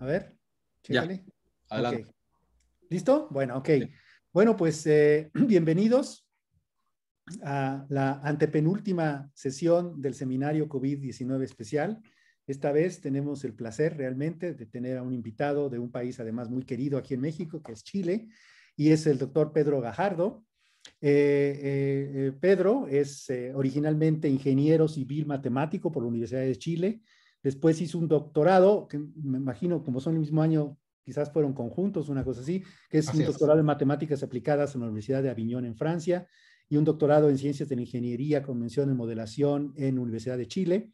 A ver, ¿Listo? Bueno, ok. Bueno, pues eh, bienvenidos a la antepenúltima sesión del seminario COVID-19 especial. Esta vez tenemos el placer realmente de tener a un invitado de un país además muy querido aquí en México, que es Chile, y es el doctor Pedro Gajardo. Eh, eh, Pedro es originalmente ingeniero civil matemático por la Universidad de Chile, Después hizo un doctorado, que me imagino, como son el mismo año, quizás fueron conjuntos, una cosa así, que es un doctorado en matemáticas aplicadas en la Universidad de Aviñón, en Francia, y un doctorado en ciencias de la ingeniería con mención en modelación en Universidad de Chile.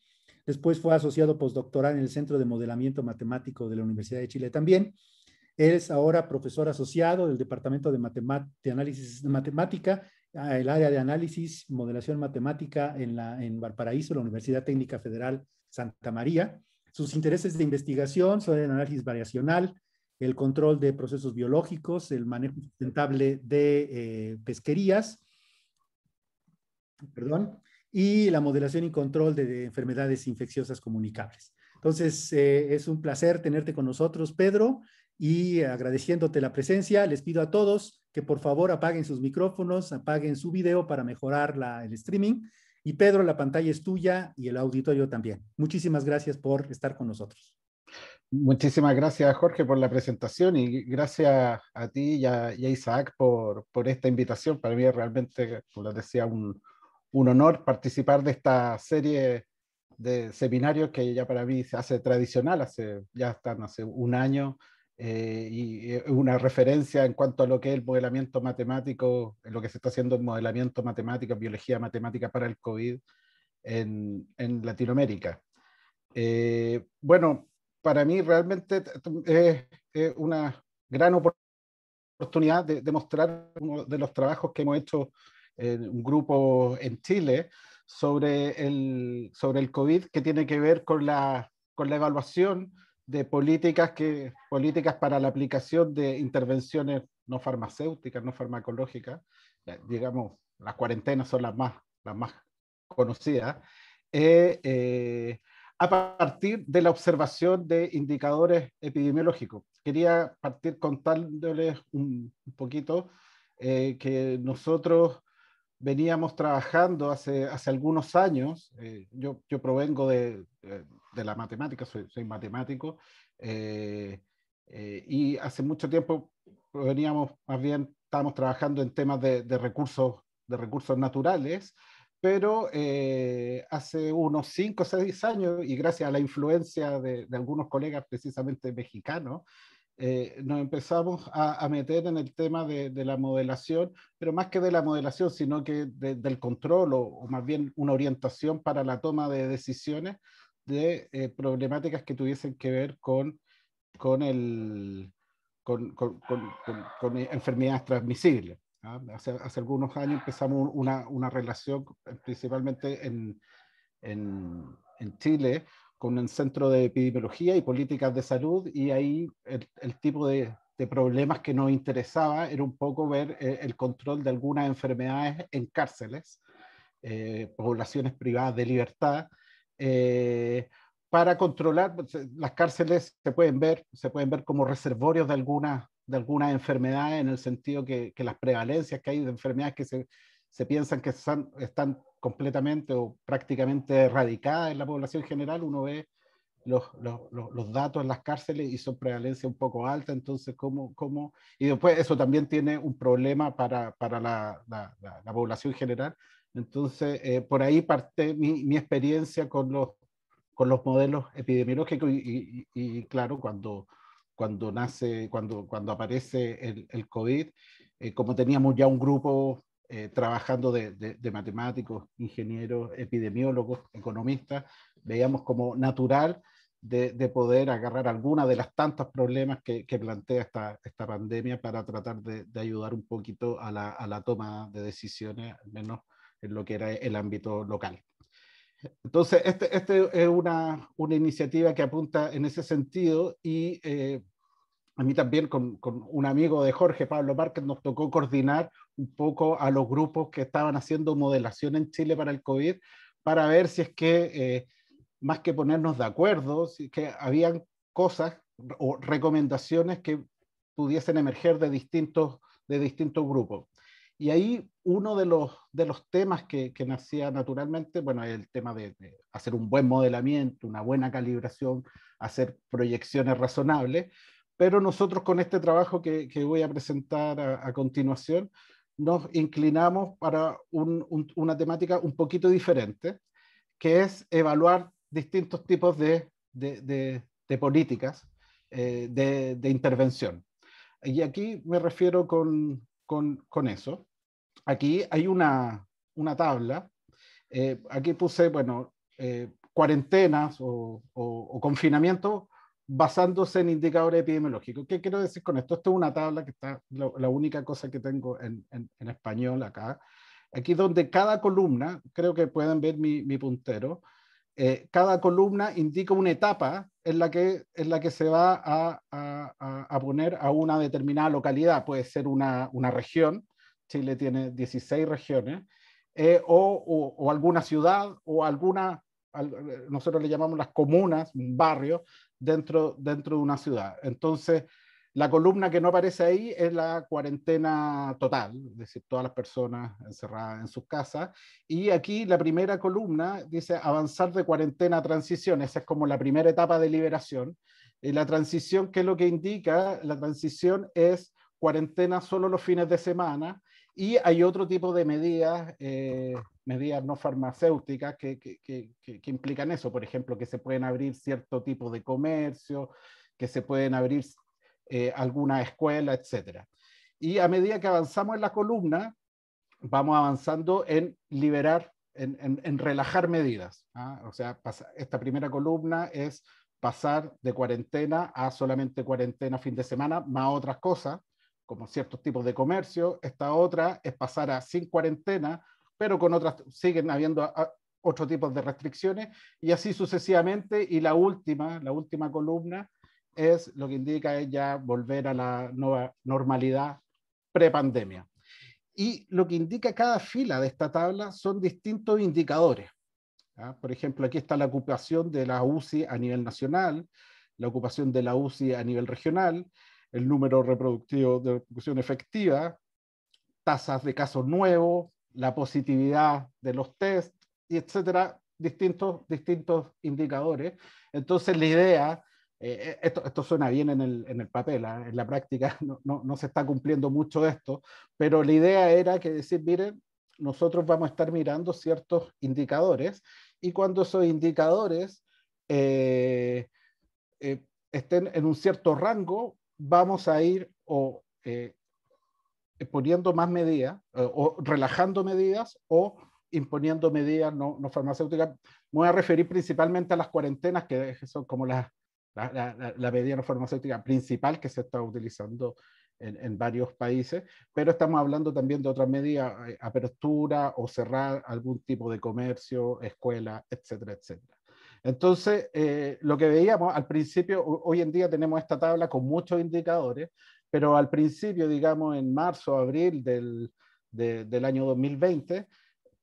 Después fue asociado postdoctoral en el Centro de Modelamiento Matemático de la Universidad de Chile también. Es ahora profesor asociado del Departamento de, Análisis de Matemática, el área de análisis, modelación matemática en, la, en Valparaíso, la Universidad Técnica Federal Santa María. Sus intereses de investigación son el análisis variacional, el control de procesos biológicos, el manejo sustentable de eh, pesquerías, perdón, y la modelación y control de enfermedades infecciosas comunicables. Entonces, eh, es un placer tenerte con nosotros, Pedro, y agradeciéndote la presencia, les pido a todos que por favor apaguen sus micrófonos, apaguen su video para mejorar el streaming y Pedro, la pantalla es tuya y el auditorio también. Muchísimas gracias por estar con nosotros. Muchísimas gracias, Jorge, por la presentación y gracias a ti y a, Isaac por, esta invitación. Para mí es realmente, como les decía, un, honor participar de esta serie de seminarios que ya para mí se hace tradicional, hace, ya están hace un año eh, y eh, una referencia en cuanto a lo que es el modelamiento matemático, lo que se está haciendo en modelamiento matemático, biología matemática para el COVID en, en Latinoamérica. Eh, bueno, para mí realmente es, una gran oportunidad de, demostrar mostrar uno de los trabajos que hemos hecho en un grupo en Chile sobre el, sobre el COVID que tiene que ver con la, con la evaluación de políticas, que, políticas para la aplicación de intervenciones no farmacéuticas, no farmacológicas, digamos, las cuarentenas son las más, las más conocidas, eh, eh, a partir de la observación de indicadores epidemiológicos. Quería partir contándoles un, poquito eh, que nosotros veníamos trabajando hace, hace algunos años, eh, yo, yo, provengo de, de, la matemática, soy, matemático, eh, eh, y hace mucho tiempo veníamos, más bien estábamos trabajando en temas de, de recursos, de recursos naturales, pero hace unos 5 o 6 años, y gracias a la influencia de, de algunos colegas precisamente mexicanos, eh, nos empezamos a, meter en el tema de, la modelación, pero más que de la modelación, sino que del control o, más bien una orientación para la toma de decisiones de eh, problemáticas que tuviesen que ver con, con, el, con, eh, enfermedades transmisibles. ¿ah? Hace, algunos años empezamos una, una relación principalmente en, en Chile con el centro de epidemiología y políticas de salud y ahí el, tipo de, problemas que nos interesaba era un poco ver eh, el control de algunas enfermedades en cárceles, eh, poblaciones privadas de libertad. Eh, para controlar, pues, las cárceles se pueden ver, se pueden ver como reservorios de algunas de algunas enfermedades en el sentido que, las prevalencias que hay de enfermedades que se, se piensan que están están completamente o prácticamente erradicada en la población general, uno ve los, datos en las cárceles y son prevalencia un poco alta, entonces ¿cómo? cómo? Y después eso también tiene un problema para, la, población general. Entonces, eh, por ahí parte mi, experiencia con los, con los modelos epidemiológicos y, claro, cuando, cuando nace, cuando, cuando aparece el, COVID, eh, como teníamos ya un grupo eh, trabajando de, matemáticos, ingenieros, epidemiólogos, economistas, veíamos como natural de, poder agarrar alguna de las tantas problemas que, plantea esta, pandemia para tratar de, ayudar un poquito a la, toma de decisiones, al menos en lo que era el ámbito local. Entonces, esta este es una, iniciativa que apunta en ese sentido y eh, a mí también con, con, un amigo de Jorge, Pablo Márquez, nos tocó coordinar un poco a los grupos que estaban haciendo modelación en Chile para el COVID, para ver si es que, eh, más que ponernos de acuerdo, si es que habían cosas o recomendaciones que pudiesen emerger de distintos, de distintos grupos. Y ahí uno de los, temas que, nacía naturalmente, bueno, es el tema de, hacer un buen modelamiento, una buena calibración, hacer proyecciones razonables, pero nosotros con este trabajo que, voy a presentar a continuación, nos inclinamos para una temática un poquito diferente, que es evaluar distintos tipos de, políticas eh, de, intervención. Y aquí me refiero con, eso. Aquí hay una, tabla. Eh, aquí puse, bueno, eh, cuarentenas o, o, o confinamiento basándose en indicadores epidemiológicos. ¿Qué quiero decir con esto? Esto es una tabla que está, la, única cosa que tengo en, español acá. Aquí donde cada columna, creo que pueden ver mi, puntero, eh, cada columna indica una etapa en la que, en la que se va a, poner a una determinada localidad. Puede ser una, región, Chile tiene 16 regiones, eh, o, o, alguna ciudad o alguna, nosotros le llamamos las comunas, un barrio, dentro, de una ciudad. Entonces, la columna que no aparece ahí es la cuarentena total, es decir, todas las personas encerradas en sus casas. Y aquí la primera columna dice avanzar de cuarentena a transición, esa es como la primera etapa de liberación. Y la transición, ¿qué es lo que indica? La transición es cuarentena solo los fines de semana y hay otro tipo de medidas, eh, medidas no farmacéuticas que, implican eso, por ejemplo, que se pueden abrir cierto tipo de comercio, que se pueden abrir eh, alguna escuela, etc. Y a medida que avanzamos en la columna, vamos avanzando en liberar, en, relajar medidas. ¿ah? O sea, esta primera columna es pasar de cuarentena a solamente cuarentena fin de semana, más otras cosas como ciertos tipos de comercio, esta otra es pasar a sin cuarentena, pero con otras siguen habiendo otros ah, tipos otro tipo de restricciones y así sucesivamente. Y la última, la última columna es lo que indica ella ya volver a la nueva normalidad prepandemia. Y lo que indica cada fila de esta tabla son distintos indicadores. Por ejemplo, aquí está la ocupación de la UCI a nivel nacional, la ocupación de la UCI a nivel regional, el número reproductivo de reproducción efectiva, tasas de caso nuevo la positividad de los test, y etcétera, distintos, distintos indicadores. Entonces, la idea, eh, eh, esto, suena bien en el, papel, ¿ah? en la práctica no, se está cumpliendo mucho esto, pero la idea era que decir, miren, nosotros vamos a estar mirando ciertos indicadores y cuando esos indicadores eh, estén en un cierto rango, vamos a ir o eh, poniendo más medidas, eh, o, relajando medidas, o imponiendo medidas no, farmacéuticas. Me voy a referir principalmente a las cuarentenas, que son como la, la, medida no farmacéutica principal que se está utilizando en, en, varios países, pero estamos hablando también de otras medidas, eh, apertura o cerrar algún tipo de comercio, escuela, etcétera, etcétera. Entonces, eh, lo que veíamos al principio, hoy en día tenemos esta tabla con muchos indicadores, pero al principio, digamos, en marzo, abril del, del año 2020,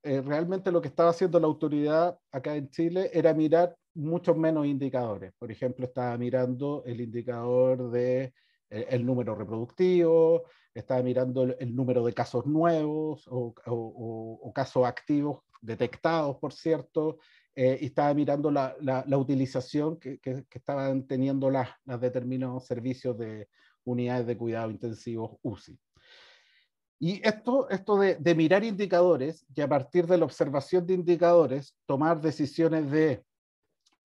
eh, realmente lo que estaba haciendo la autoridad acá en Chile era mirar muchos menos indicadores. Por ejemplo, estaba mirando el indicador de eh, el, número reproductivo, estaba mirando el, número de casos nuevos o, o casos activos detectados, por cierto, eh, y estaba mirando la, utilización que, que, estaban teniendo las, determinados servicios de unidades de cuidado intensivo UCI. Y esto, esto de, de mirar indicadores y a partir de la observación de indicadores, tomar decisiones de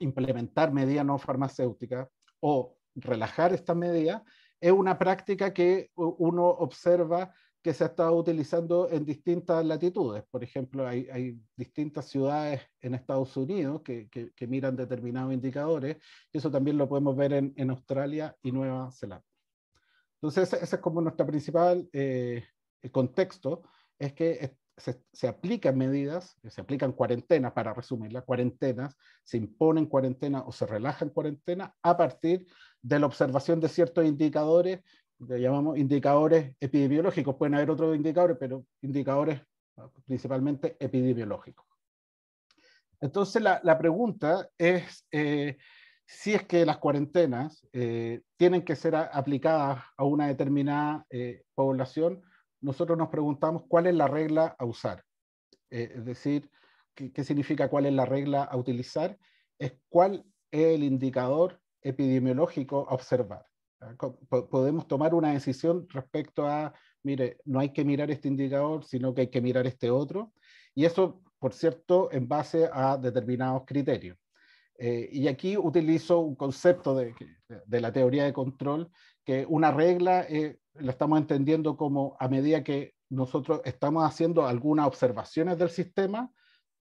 implementar medidas no farmacéuticas o relajar estas medidas, es una práctica que uno observa que se ha estado utilizando en distintas latitudes. Por ejemplo, hay, distintas ciudades en Estados Unidos que, miran determinados indicadores, y eso también lo podemos ver en, Australia y Nueva Zelanda. Entonces, ese, es como nuestro principal eh, el contexto, es que se, se, aplican medidas, se aplican cuarentenas, para resumirla, cuarentenas, se imponen cuarentenas o se relajan cuarentenas a partir de la observación de ciertos indicadores le llamamos indicadores epidemiológicos, pueden haber otros indicadores, pero indicadores principalmente epidemiológicos. Entonces la, la pregunta es eh, si es que las cuarentenas eh, tienen que ser aplicadas a una determinada eh, población, nosotros nos preguntamos cuál es la regla a usar. es decir, ¿qué, ¿qué significa cuál es la regla a utilizar? Es cuál es el indicador epidemiológico a observar. Ah, podemos tomar una decisión respecto a, mire, no hay que mirar este indicador, sino que hay que mirar este otro. Y eso, por cierto, en base a determinados criterios. Eh, y aquí utilizo un concepto de, de, la teoría de control, que una regla eh, la estamos entendiendo como a medida que nosotros estamos haciendo algunas observaciones del sistema,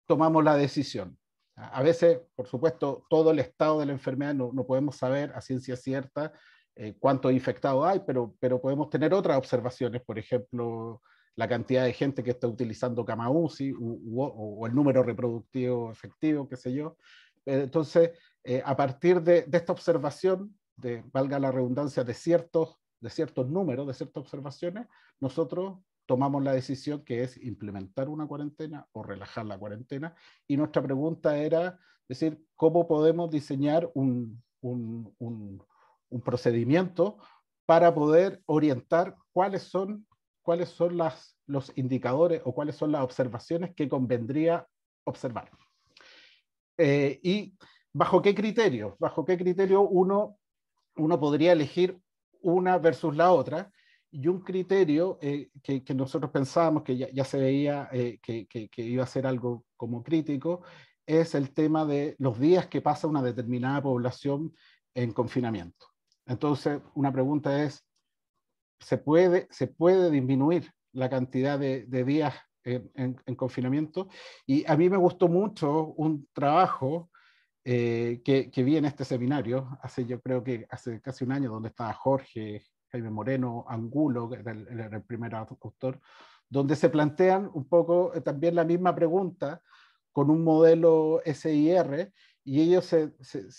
tomamos la decisión. A veces, por supuesto, todo el estado de la enfermedad no podemos saber a ciencia cierta eh, cuántos infectados hay, pero, pero podemos tener otras observaciones, por ejemplo, la cantidad de gente que está utilizando cama UCI o el número reproductivo efectivo, qué sé yo. Eh, entonces, eh, a partir de, esta observación, de, valga la redundancia, de ciertos, de ciertos números, de ciertas observaciones, nosotros tomamos la decisión que es implementar una cuarentena o relajar la cuarentena. Y nuestra pregunta era decir, ¿cómo podemos diseñar un, un, un un procedimiento para poder orientar cuáles son, cuáles son las, los indicadores o cuáles son las observaciones que convendría observar. Eh, y bajo qué criterio, bajo qué criterio uno, uno podría elegir una versus la otra. Y un criterio eh, que, nosotros pensábamos que ya, se veía eh, que, que iba a ser algo como crítico es el tema de los días que pasa una determinada población en confinamiento. Entonces, una pregunta es, ¿se puede, se puede disminuir la cantidad de, días en, confinamiento? Y a mí me gustó mucho un trabajo eh, que, que, vi en este seminario, hace yo creo que hace casi un año, donde estaba Jorge, Jaime Moreno, Angulo, que era el, primer autor, donde se plantean un poco eh, también la misma pregunta con un modelo SIR y ellos se, se,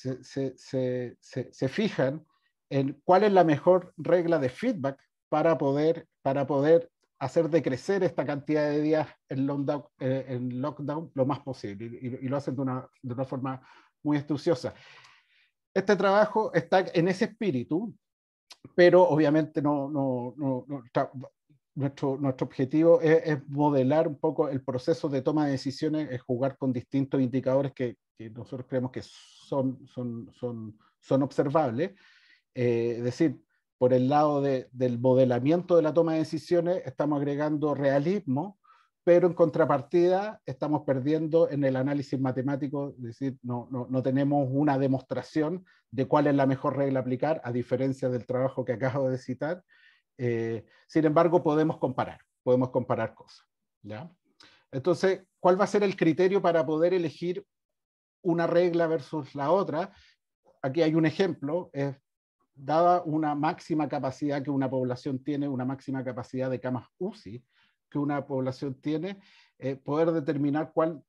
se, se fijan en cuál es la mejor regla de feedback para poder, para poder hacer decrecer esta cantidad de días en lockdown, eh, en lockdown lo más posible y, lo hacen de una, de una, forma muy astuciosa. Este trabajo está en ese espíritu, pero obviamente no, nuestro, nuestro objetivo es, modelar un poco el proceso de toma de decisiones, es jugar con distintos indicadores que, que nosotros creemos que son, son, son, son observables es eh, decir, por el lado del modelamiento de la toma de decisiones, estamos agregando realismo, pero en contrapartida estamos perdiendo en el análisis matemático, es decir, no, no, tenemos una demostración de cuál es la mejor regla aplicar, a diferencia del trabajo que acabo de citar. Eh, sin embargo, podemos comparar, podemos comparar cosas. ¿ya? Entonces, ¿cuál va a ser el criterio para poder elegir una regla versus la otra? Aquí hay un ejemplo, es dada una máxima capacidad que una población tiene, una máxima capacidad de camas UCI que una población tiene, eh, poder determinar cuál,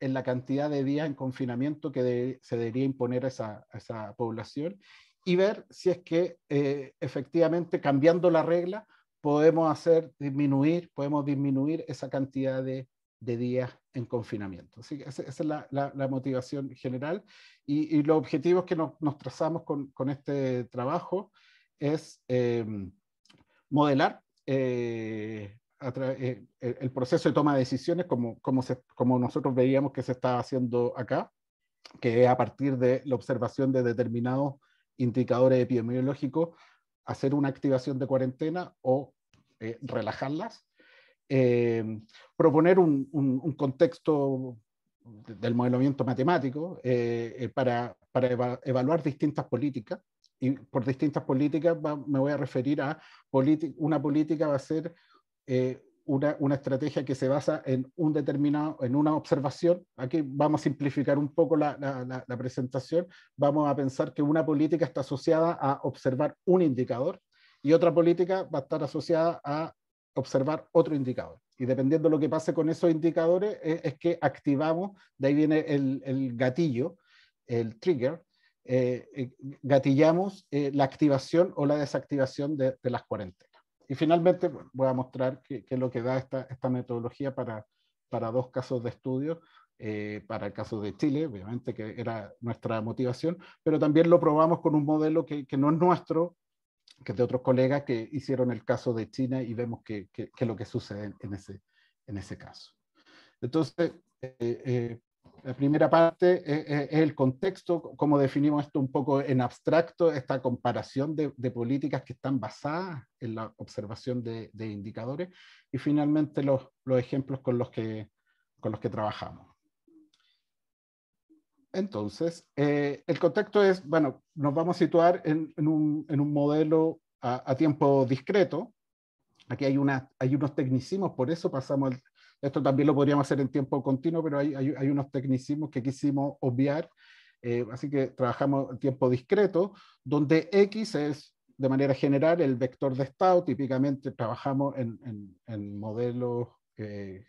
en la cantidad de días en confinamiento que se debería imponer a esa, población y ver si es que eh, efectivamente cambiando la regla podemos hacer disminuir, podemos disminuir esa cantidad de, de días en confinamiento. Así que esa, es la, motivación general y, los objetivos que nos, trazamos con, este trabajo es em, modelar eh, eh, el, proceso de toma de decisiones como, nosotros veíamos que se estaba haciendo acá, que es a partir de la observación de determinados indicadores epidemiológicos, hacer una activación de cuarentena o eh, relajarlas eh, proponer un, contexto del modelamiento matemático eh, eh, para, evaluar distintas políticas. Y por distintas políticas me voy a referir a una política va a ser una, estrategia que se basa en un determinado, en una observación. Aquí vamos a simplificar un poco la presentación. Vamos a pensar que una política está asociada a observar un indicador y otra política va a estar asociada a observar otro indicador. Y dependiendo de lo que pase con esos indicadores, eh, es, que activamos, de ahí viene el, gatillo, el trigger, eh, eh, gatillamos la activación o la desactivación de, las cuarentenas. Y finalmente voy a mostrar qué es lo que da esta, esta metodología para, para dos casos de estudio. para el caso de Chile, obviamente que era nuestra motivación, pero también lo probamos con un modelo que, que no es nuestro, que de otros colegas que hicieron el caso de China y vemos que, que, lo que sucede en ese, en ese caso. Entonces, eh, eh, la primera parte es, el contexto, cómo definimos esto un poco en abstracto, esta comparación de, políticas que están basadas en la observación de, de indicadores y finalmente los, los, ejemplos con los que, con los que trabajamos. Entonces, eh, el contexto es, bueno, nos vamos a situar en, un, modelo a, tiempo discreto. Aquí hay, una, hay unos tecnicismos, por eso pasamos, esto también lo podríamos hacer en tiempo continuo, pero hay, unos tecnicismos que quisimos obviar. Eh, así que trabajamos en tiempo discreto, donde X es de manera general el vector de estado. Típicamente trabajamos en, modelos eh,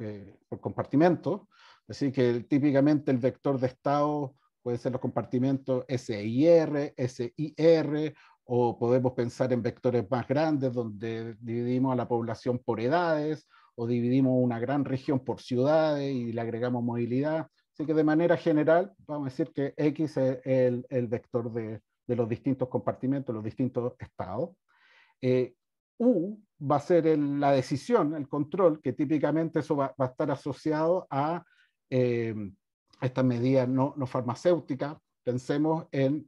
eh, por compartimentos, decir que típicamente el vector de estado puede ser los compartimentos SIR, SIR, o podemos pensar en vectores más grandes donde dividimos a la población por edades o dividimos una gran región por ciudades y le agregamos movilidad. Así que de manera general, vamos a decir que X es el, el vector de, de, los distintos compartimentos, los distintos estados. Eh, U va a ser la decisión, el control, que típicamente eso va, a estar asociado a eh, estas medidas no, farmacéuticas. Pensemos eh,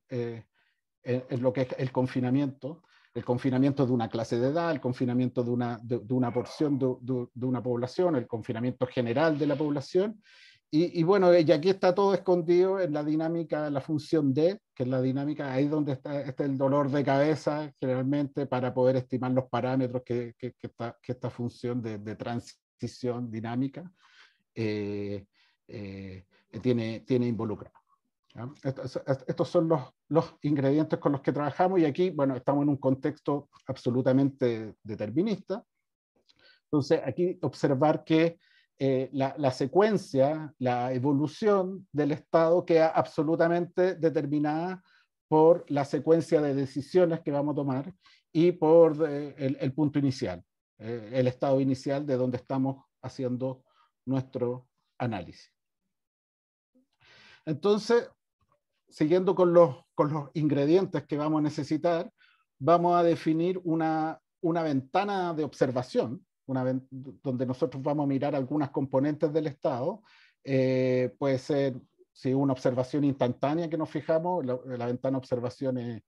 en, lo que es el confinamiento, el confinamiento de una clase de edad, el confinamiento de una, una porción de, una población, el confinamiento general de la población y, bueno, y aquí está todo escondido en la dinámica, la función D, que es la dinámica, ahí donde está, el dolor de cabeza, generalmente, para poder estimar los parámetros que, que, esta función de, transición dinámica eh, eh, tiene, tiene involucrado. Estos, estos, son los, los, ingredientes con los que trabajamos y aquí, bueno, estamos en un contexto absolutamente determinista. Entonces, aquí observar que eh, la, secuencia, la evolución del Estado queda absolutamente determinada por la secuencia de decisiones que vamos a tomar y por eh, el, punto inicial, eh, el estado inicial de donde estamos haciendo nuestro análisis. Entonces, siguiendo con los, con los ingredientes que vamos a necesitar, vamos a definir una, una ventana de observación una, donde nosotros vamos a mirar algunas componentes del Estado, eh, puede ser si una observación instantánea que nos fijamos, la, ventana de observación es,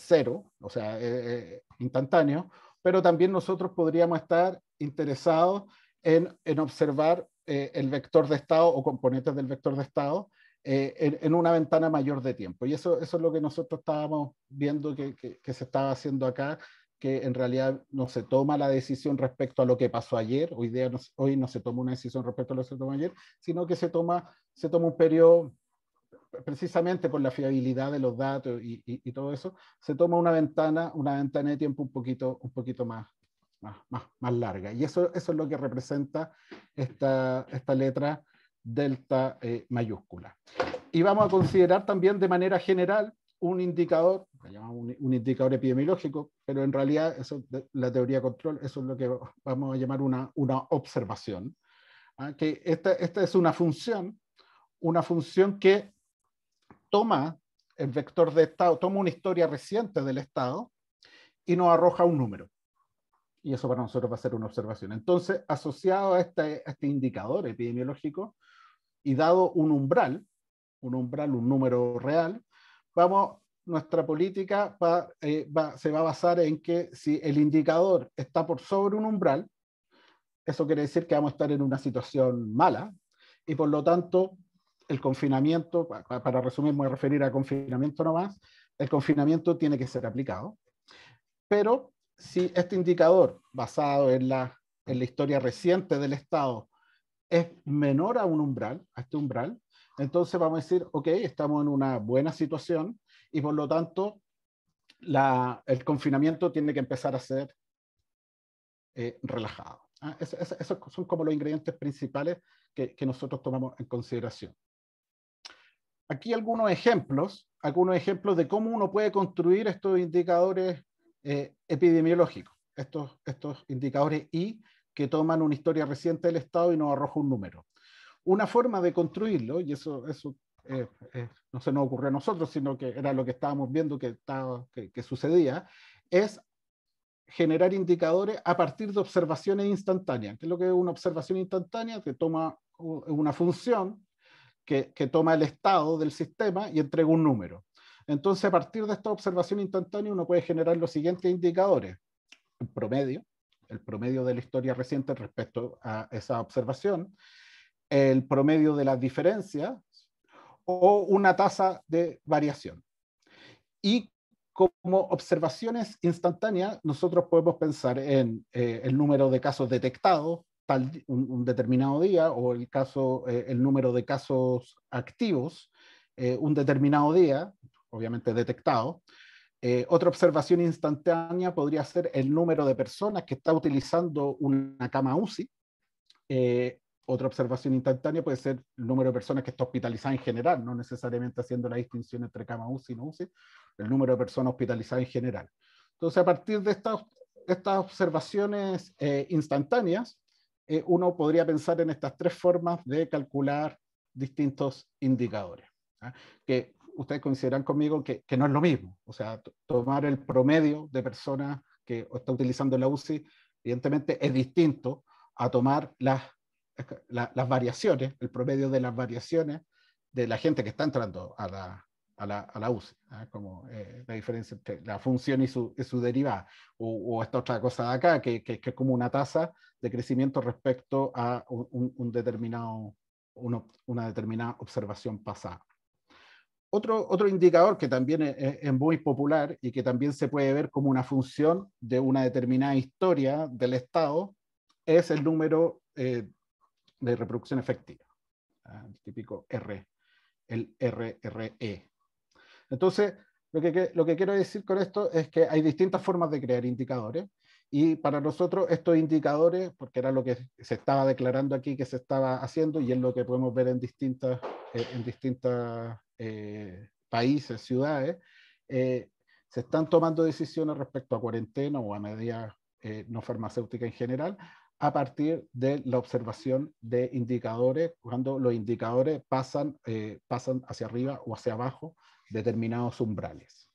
cero, o sea, eh, eh, instantáneo, pero también nosotros podríamos estar interesados en, en observar el vector de estado o componentes del vector de estado en, una ventana mayor de tiempo. Y eso, eso es lo que nosotros estábamos viendo que, que se estaba haciendo acá que en realidad no se toma la decisión respecto a lo que pasó ayer, hoy, no, hoy no se toma una decisión respecto a lo que se tomó ayer, sino que se toma, se toma un periodo, precisamente por la fiabilidad de los datos y, y, todo eso, se toma una ventana, una ventana de tiempo un poquito, un poquito más, más, más, más larga. Y eso, eso es lo que representa esta, esta letra delta eh, mayúscula. Y vamos a considerar también de manera general un indicador, lo llamamos un, indicador epidemiológico, pero en realidad eso, la teoría control, eso es lo que vamos a llamar una, observación, ¿ah? que esta, es una función, una función que toma el vector de estado, toma una historia reciente del estado y nos arroja un número. Y eso para nosotros va a ser una observación. Entonces, asociado a este, a este indicador epidemiológico y dado un umbral, un umbral, un número real, vamos, nuestra política eh, se va a basar en que si el indicador está por sobre un umbral, eso quiere decir que vamos a estar en una situación mala y por lo tanto el confinamiento, para, resumir, me voy a referir a confinamiento nomás, el confinamiento tiene que ser aplicado. Pero si este indicador, basado en la, en la historia reciente del Estado, es menor a un umbral, a este umbral, entonces vamos a decir, ok, estamos en una buena situación y por lo tanto el confinamiento tiene que empezar a ser eh, relajado. ¿ah? esos son como los ingredientes principales que, nosotros tomamos en consideración. Aquí algunos ejemplos, algunos ejemplos de cómo uno puede construir estos indicadores eh, epidemiológicos, estos, estos indicadores I que toman una historia reciente del Estado y nos arroja un número una forma de construirlo, y eso, eso eh, eh, no se nos ocurrió a nosotros, sino que era lo que estábamos viendo que, estaba, que, sucedía, es generar indicadores a partir de observaciones instantáneas. ¿Qué es lo que es una observación instantánea? Que toma una función que, que, toma el estado del sistema y entrega un número. Entonces, a partir de esta observación instantánea, uno puede generar los siguientes indicadores. El promedio, el promedio de la historia reciente respecto a esa observación, el promedio de las diferencias o una tasa de variación. Y como observaciones instantáneas, nosotros podemos pensar en eh, el número de casos detectados tal, un, determinado día o el, caso, eh, el número de casos activos eh, un determinado día, obviamente detectado. otra observación instantánea podría ser el número de personas que está utilizando una cama UCI. Otra observación instantánea puede ser el número de personas que está hospitalizada en general, no necesariamente haciendo la distinción entre cama UCI y no UCI, el número de personas hospitalizadas en general. Entonces, a partir de estas, estas observaciones eh, instantáneas, eh, uno podría pensar en estas tres formas de calcular distintos indicadores, ¿ah? que ustedes coincidirán conmigo que, que, no es lo mismo. O sea, tomar el promedio de personas que está utilizando la UCI, evidentemente es distinto a tomar las las variaciones, el promedio de las variaciones de la gente que está entrando a la, a la, a la UCI, ¿ah? como eh, la diferencia entre la función y su, su derivada, o, esta otra cosa de acá, que, que, es como una tasa de crecimiento respecto a un, determinado, una determinada observación pasada. Otro, otro indicador que también es, muy popular y que también se puede ver como una función de una determinada historia del Estado es el número eh, de reproducción efectiva, ¿ah? el típico R, el RRE. Entonces, lo que, lo que quiero decir con esto es que hay distintas formas de crear indicadores y para nosotros estos indicadores, porque era lo que se estaba declarando aquí que se estaba haciendo y es lo que podemos ver en distintas, eh, en distintas eh, países, ciudades, eh, se están tomando decisiones respecto a cuarentena o a medidas eh, no farmacéuticas en general, a partir de la observación de indicadores, cuando los indicadores pasan, eh, pasan hacia arriba o hacia abajo determinados umbrales.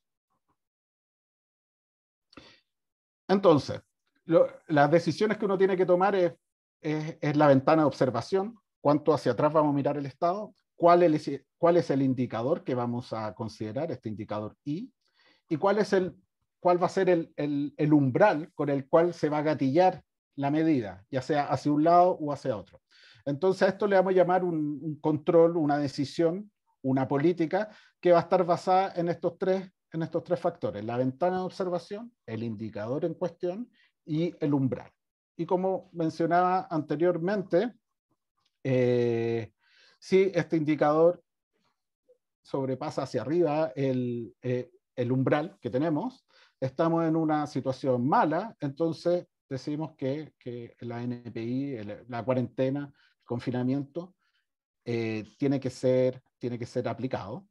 Entonces, las decisiones que uno tiene que tomar es, es, la ventana de observación, cuánto hacia atrás vamos a mirar el estado, cuál es, cuál es el indicador que vamos a considerar, este indicador I, y cuál, es el, cuál va a ser el, el, el umbral con el cual se va a gatillar la medida, ya sea hacia un lado o hacia otro. Entonces a esto le vamos a llamar un, un control, una decisión, una política que va a estar basada en estos tres en estos tres factores, la ventana de observación, el indicador en cuestión y el umbral. Y como mencionaba anteriormente, eh, si este indicador sobrepasa hacia arriba el, eh, el, umbral que tenemos, estamos en una situación mala, entonces Decimos que, que la NPI, la cuarentena, el confinamiento, eh, tiene, que ser, tiene que ser aplicado.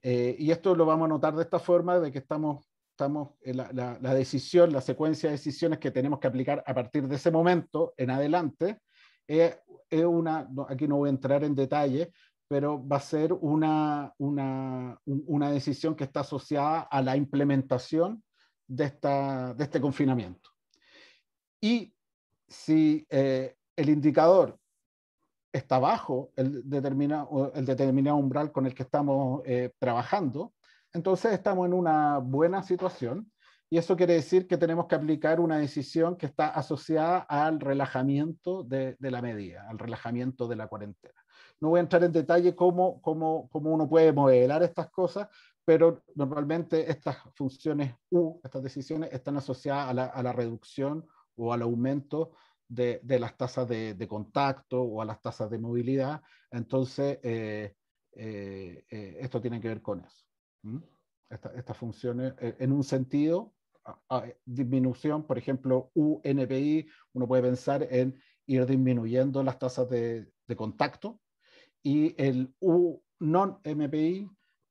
Eh, y esto lo vamos a notar de esta forma, de que estamos, estamos la, la, decisión, la secuencia de decisiones que tenemos que aplicar a partir de ese momento en adelante, eh, es una, aquí no voy a entrar en detalle, pero va a ser una, una, una decisión que está asociada a la implementación de, esta, de este confinamiento. Y si eh, el indicador está bajo el, determina, el determinado umbral con el que estamos eh, trabajando, entonces estamos en una buena situación y eso quiere decir que tenemos que aplicar una decisión que está asociada al relajamiento de, de la medida, al relajamiento de la cuarentena. No voy a entrar en detalle cómo, cómo, cómo uno puede modelar estas cosas, pero normalmente estas funciones U, estas decisiones, están asociadas a la, a la reducción o al aumento de, de las tasas de, contacto o a las tasas de movilidad. Entonces, eh, eh, eh, esto tiene que ver con eso. Estas funciones, en un sentido, a, ah, ah, disminución, por ejemplo, UNPI, uno puede pensar en ir disminuyendo las tasas de, contacto y el U mpi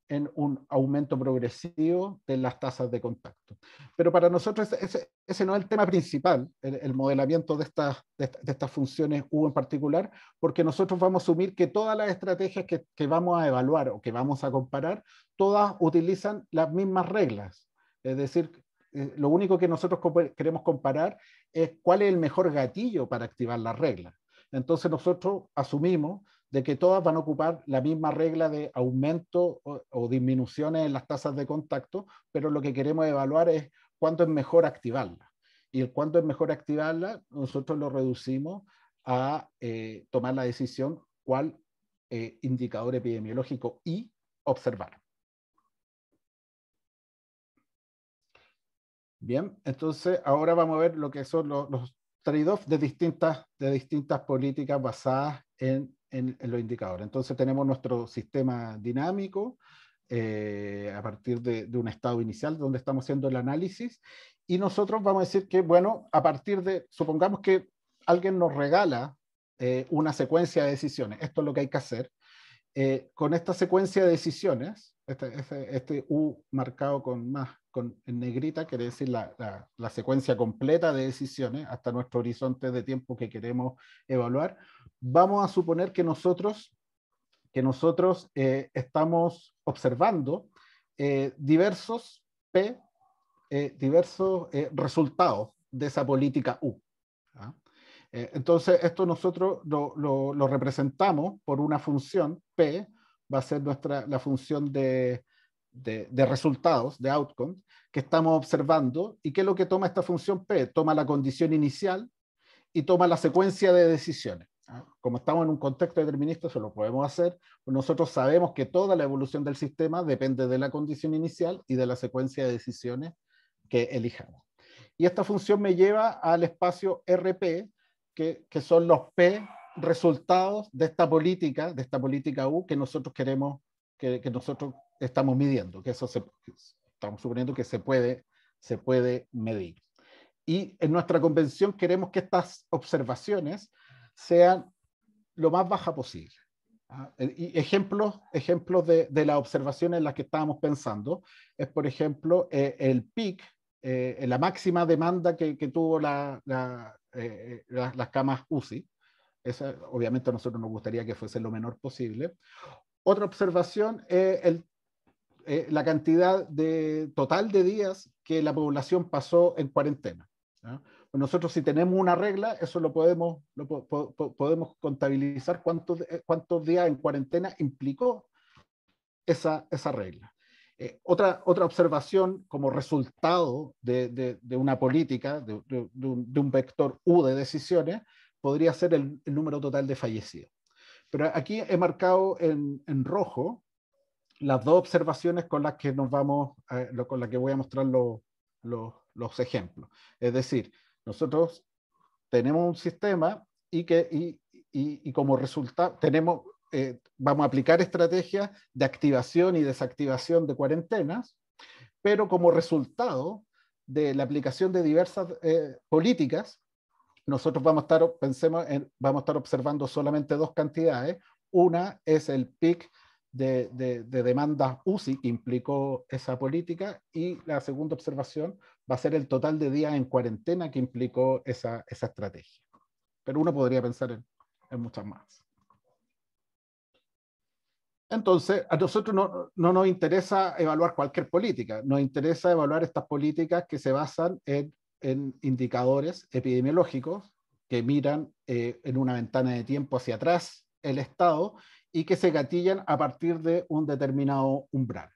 en un aumento progresivo de las tasas de contacto. Pero para nosotros ese, no es el tema principal, el, modelamiento de estas, de, estas funciones U en particular, porque nosotros vamos a asumir que todas las estrategias que, que vamos a evaluar o que vamos a comparar, todas utilizan las mismas reglas. Es decir, eh, lo único que nosotros queremos comparar es cuál es el mejor gatillo para activar las reglas. Entonces nosotros asumimos de que todas van a ocupar la misma regla de aumento o, disminuciones en las tasas de contacto, pero lo que queremos evaluar es cuánto es mejor activarla. Y el cuánto es mejor activarla, nosotros lo reducimos a eh, tomar la decisión cuál eh, indicador epidemiológico y observar. Bien, entonces ahora vamos a ver lo que son los, los trade-offs de distintas, de distintas políticas basadas en en, los indicadores. Entonces tenemos nuestro sistema dinámico eh, a partir de, un estado inicial donde estamos haciendo el análisis y nosotros vamos a decir que, bueno, a partir de, supongamos que alguien nos regala eh, una secuencia de decisiones, esto es lo que hay que hacer, eh, con esta secuencia de decisiones, este, este, este, U marcado con más, con en negrita, quiere decir la secuencia completa de decisiones hasta nuestro horizonte de tiempo que queremos evaluar, vamos a suponer que nosotros, que nosotros eh, estamos observando eh, diversos P, eh, diversos resultados de esa política U. entonces, esto nosotros lo, representamos por una función P, va a ser nuestra, la función de, de resultados, de outcomes, que estamos observando. ¿Y qué es lo que toma esta función P? Toma la condición inicial y toma la secuencia de decisiones. Como estamos en un contexto determinista, eso lo podemos hacer. Nosotros sabemos que toda la evolución del sistema depende de la condición inicial y de la secuencia de decisiones que elijamos. Y esta función me lleva al espacio RP, que, que son los P resultados de esta política, de esta política U que nosotros queremos, que, que nosotros estamos midiendo, que eso se, estamos suponiendo que se puede, se puede medir. Y en nuestra convención queremos que estas observaciones sea lo más baja posible. ¿ah? Eh, y ejemplos, ejemplos de, de las observaciones en las que estábamos pensando es, por ejemplo, eh, el PIC, eh, la máxima demanda que, que tuvo la, la, eh, eh las, camas UCI. Esa, obviamente a nosotros nos gustaría que fuese lo menor posible. Otra observación es el, eh, la cantidad de, total de días que la población pasó en cuarentena. ¿ah? Nosotros si tenemos una regla, eso lo podemos, podemos contabilizar cuántos, eh, cuántos días en cuarentena implicó esa, regla. Eh, otra, otra observación como resultado de, una política, de, un, vector U de decisiones, podría ser el, número total de fallecidos. Pero aquí he marcado en, rojo las dos observaciones con las que nos vamos, eh, con que voy a mostrar los ejemplos. Es decir, nosotros tenemos un sistema y, que, como resultado tenemos, eh, vamos a aplicar estrategias de activación y desactivación de cuarentenas, pero como resultado de la aplicación de diversas eh, políticas, nosotros vamos a estar, vamos a estar observando solamente dos cantidades. Una es el PIC de, de, demandas UCI que implicó esa política y la segunda observación va a ser el total de días en cuarentena que implicó esa, estrategia. Pero uno podría pensar en, muchas más. Entonces, a nosotros no, nos interesa evaluar cualquier política, nos interesa evaluar estas políticas que se basan en, indicadores epidemiológicos que miran eh, en una ventana de tiempo hacia atrás el Estado y que se gatillan a partir de un determinado umbral.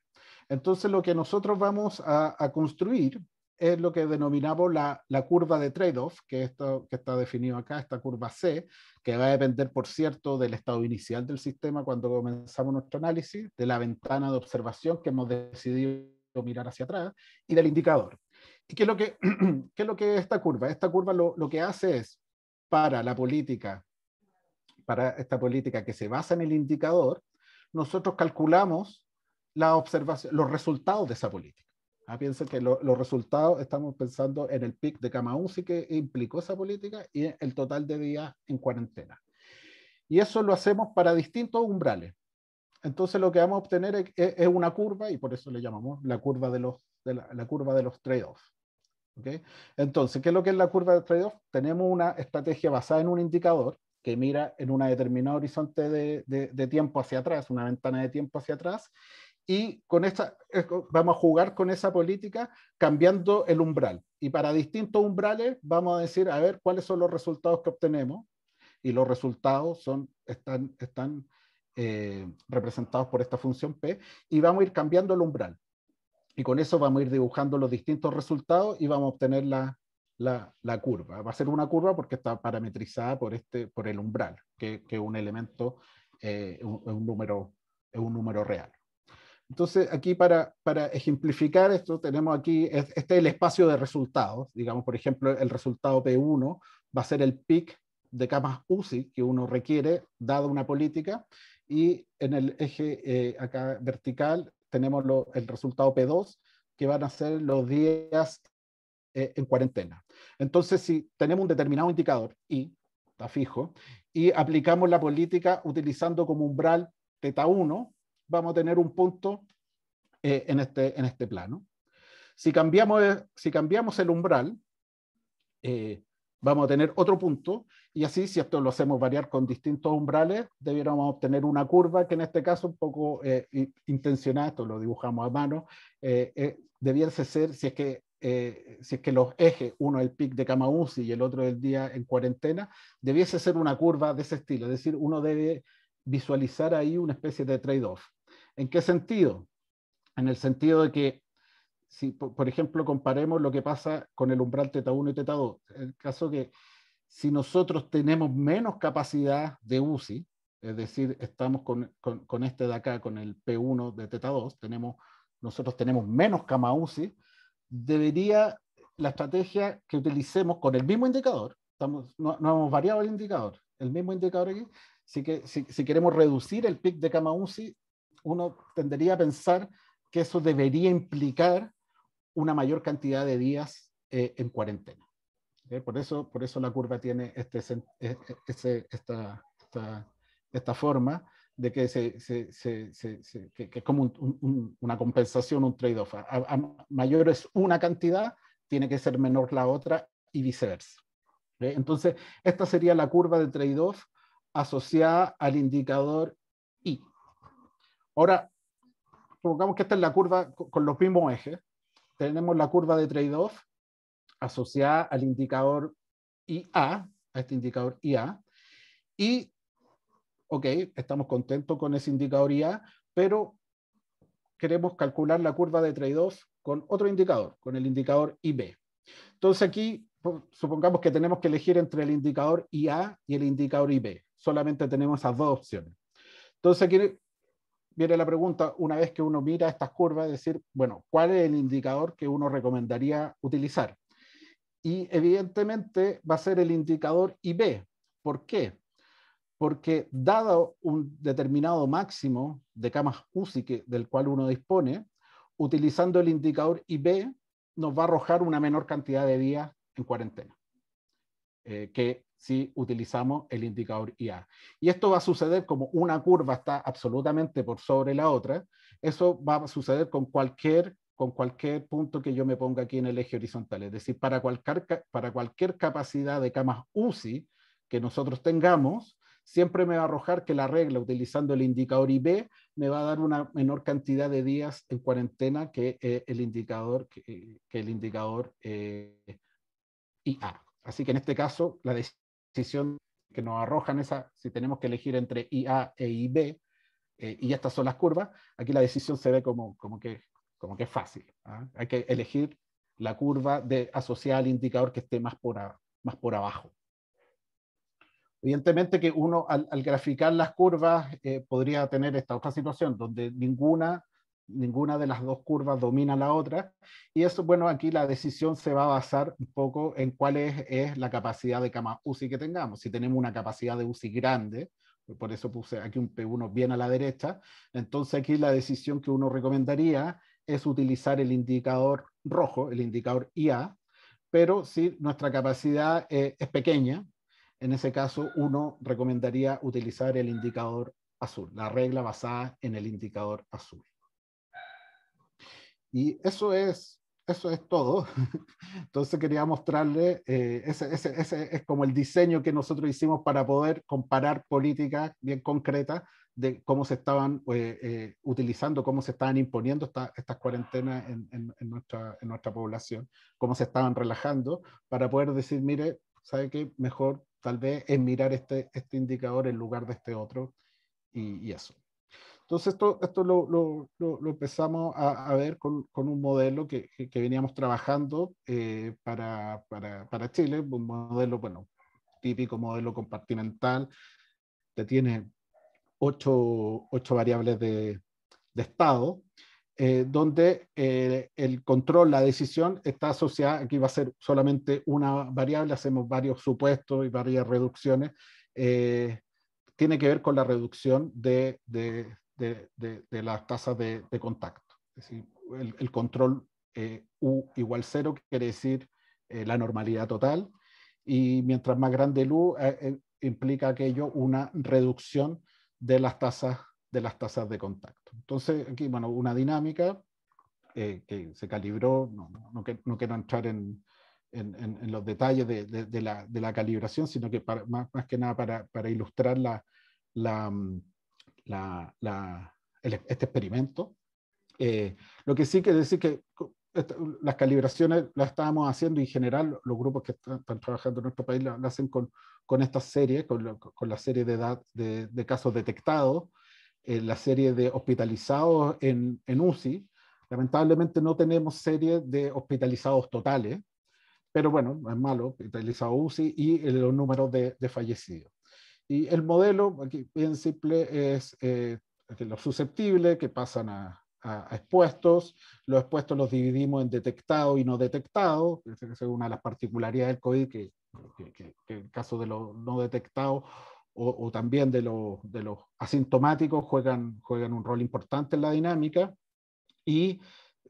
Entonces, lo que nosotros vamos a, a construir es lo que denominamos la, curva de trade-off, que, esto, que está definido acá, esta curva C, que va a depender, por cierto, del estado inicial del sistema cuando comenzamos nuestro análisis, de la ventana de observación que hemos decidido mirar hacia atrás y del indicador. ¿Y qué es lo que, es, lo que esta curva? Esta curva lo, lo que hace es, para la política, para esta política que se basa en el indicador, nosotros calculamos la observación, los resultados de esa política. Ah, piensen que los resultados, estamos pensando en el pic de sí que implicó esa política y el total de días en cuarentena. Y eso lo hacemos para distintos umbrales. Entonces lo que vamos a obtener es, una curva y por eso le llamamos la curva de los, la, curva de los trade-offs. ¿Okay? Entonces, ¿qué es lo que es la curva de trade offs Tenemos una estrategia basada en un indicador que mira en un determinado horizonte de, de tiempo hacia atrás, una ventana de tiempo hacia atrás, y con esta, vamos a jugar con esa política cambiando el umbral. Y para distintos umbrales vamos a decir, a ver, cuáles son los resultados que obtenemos. Y los resultados son, están, están eh, representados por esta función P. Y vamos a ir cambiando el umbral. Y con eso vamos a ir dibujando los distintos resultados y vamos a obtener la, curva. Va a ser una curva porque está parametrizada por, este, por el umbral, que es un elemento, eh, es un número, un número real. Entonces, aquí para, ejemplificar esto, tenemos aquí, este es el espacio de resultados. Digamos, por ejemplo, el resultado P1 va a ser el pic de camas UCI que uno requiere, dado una política, y en el eje eh, acá vertical tenemos el resultado P2, que van a ser los días eh, en cuarentena. Entonces, si tenemos un determinado indicador, y está fijo, y aplicamos la política utilizando como umbral teta 1, vamos a tener un punto eh, en, este, en este plano. Si cambiamos, eh, si cambiamos el umbral, eh, vamos a tener otro punto, y así, si esto lo hacemos variar con distintos umbrales, debiéramos obtener una curva que en este caso, un poco eh, intencionada, esto lo dibujamos a mano, debiese ser, si es que si es que los ejes, uno el pic de Kamauzi y el otro el día en cuarentena, debiese ser una curva de ese estilo, es decir, uno debe visualizar ahí una especie de trade-off. ¿En qué sentido? En el sentido de que, si por ejemplo comparemos lo que pasa con el umbral teta 1 y teta 2, el caso que si nosotros tenemos menos capacidad de UCI, es decir, estamos con, con, este de acá, con el P1 de teta 2, tenemos, nosotros tenemos menos cama UCI, debería la estrategia que utilicemos con el mismo indicador, estamos, no, hemos variado el indicador, el mismo indicador aquí, si, que, si, si, queremos reducir el pic de cama UCI, uno tendería a pensar que eso debería implicar una mayor cantidad de días eh, en cuarentena. ¿eh? Por, eso, por eso la curva tiene este, eh, esta, esta, forma de que, se, se, se, que, que es como una compensación, un trade-off. mayor es una cantidad, tiene que ser menor la otra y viceversa. Entonces, esta sería la curva de trade-off asociada al indicador Ahora, supongamos que esta es la curva con los mismos ejes. Tenemos la curva de trade asociada al indicador IA, a este indicador IA. Y, ok, estamos contentos con ese indicador IA, pero queremos calcular la curva de trade con otro indicador, con el indicador IB. Entonces aquí supongamos que tenemos que elegir entre el indicador IA y el indicador IB. Solamente tenemos esas dos opciones. Entonces aquí viene la pregunta, una vez que uno mira estas curvas, decir, bueno, ¿cuál es el indicador que uno recomendaría utilizar? Y evidentemente va a ser el indicador IB. ¿Por qué? Porque dado un determinado máximo de camas UCI del cual uno dispone, utilizando el indicador IB nos va a arrojar una menor cantidad de días en cuarentena. Eh, que si utilizamos el indicador IA. Y esto va a suceder como una curva está absolutamente por sobre la otra, eso va a suceder con cualquier con cualquier punto que yo me ponga aquí en el eje horizontal. Es decir, para cualquier, para cualquier capacidad de camas UCI que nosotros tengamos, siempre me va a arrojar que la regla utilizando el indicador IB me va a dar una menor cantidad de días en cuarentena que eh, el indicador, que, eh, el indicador IA. Así que en este caso, la decisión que nos arrojan esa, si tenemos que elegir entre IA e IB, eh, y estas son las curvas, aquí la decisión se ve como, como, que, como que es fácil. ¿ah? Hay que elegir la curva de, asociada al indicador que esté más por, más por abajo. Evidentemente que uno al, graficar las curvas eh, podría tener esta otra situación, donde ninguna ninguna de las dos curvas domina la otra. Y eso, bueno, aquí la decisión se va a basar un poco en cuál es, la capacidad de cama UCI que tengamos. Si tenemos una capacidad de UCI grande, por eso puse aquí un P1 bien a la derecha, entonces aquí la decisión que uno recomendaría es utilizar el indicador rojo, el indicador IA, pero si nuestra capacidad eh, es pequeña, en ese caso uno recomendaría utilizar el indicador azul, la regla basada en el indicador azul. Y eso es, eso es todo. Entonces quería mostrarle, eh, ese, es como el diseño que nosotros hicimos para poder comparar políticas bien concretas de cómo se estaban eh, eh, utilizando, cómo se estaban imponiendo estas cuarentenas en, nuestra, en nuestra población, cómo se estaban relajando, para poder decir, mire, ¿sabe qué? Mejor tal vez es mirar este, este indicador en lugar de este otro y eso. Entonces esto, esto lo, empezamos a, ver con, un modelo que, veníamos trabajando eh, para, Chile, un modelo, bueno, típico modelo compartimental, que tiene ocho, variables de, estado, eh, donde eh, el control, la decisión está asociada, aquí va a ser solamente una variable, hacemos varios supuestos y varias reducciones, tiene que ver con la reducción de, de, las tasas de, contacto. Es decir, el, control eh, U igual cero quiere decir eh, la normalidad total y mientras más grande el U eh, implica aquello una reducción de las tasas de las tasas de contacto. Entonces, aquí, bueno, una dinámica que se calibró, no, no, no quiero entrar en, los detalles de, la, calibración, sino que para, más, más, que nada para, ilustrar la, mm, este experimento. Eh, lo que sí que decir que las calibraciones las estábamos haciendo y en general los grupos que están, trabajando en nuestro país las hacen con, con esta serie, con, la serie de, edad, de, casos detectados, eh, la serie de hospitalizados en, en UCI. Lamentablemente no tenemos serie de hospitalizados totales, pero bueno, no es malo, hospitalizados UCI y los números de, de fallecidos. Y el modelo, aquí bien simple, es eh, los susceptibles que pasan a, expuestos, los expuestos los dividimos en detectado y no detectado, esa es una de las particularidades del COVID, que, en el caso de los no detectados o, también de, los, asintomáticos juegan, juegan un rol importante en la dinámica. Y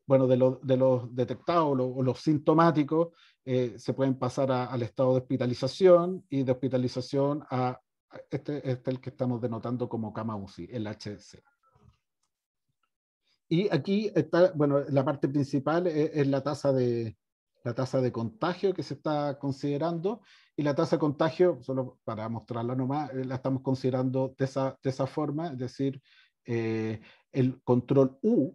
bueno, de, los detectados o los sintomáticos, eh, se pueden pasar al estado de hospitalización y de hospitalización a este es este el que estamos denotando como cama UCI, el HC. Y aquí está, bueno, la parte principal e, es, la tasa de la tasa de contagio que se está considerando y la tasa de contagio, solo para mostrarla nomás, eh, la estamos considerando de esa, de forma, es decir, eh, el control U,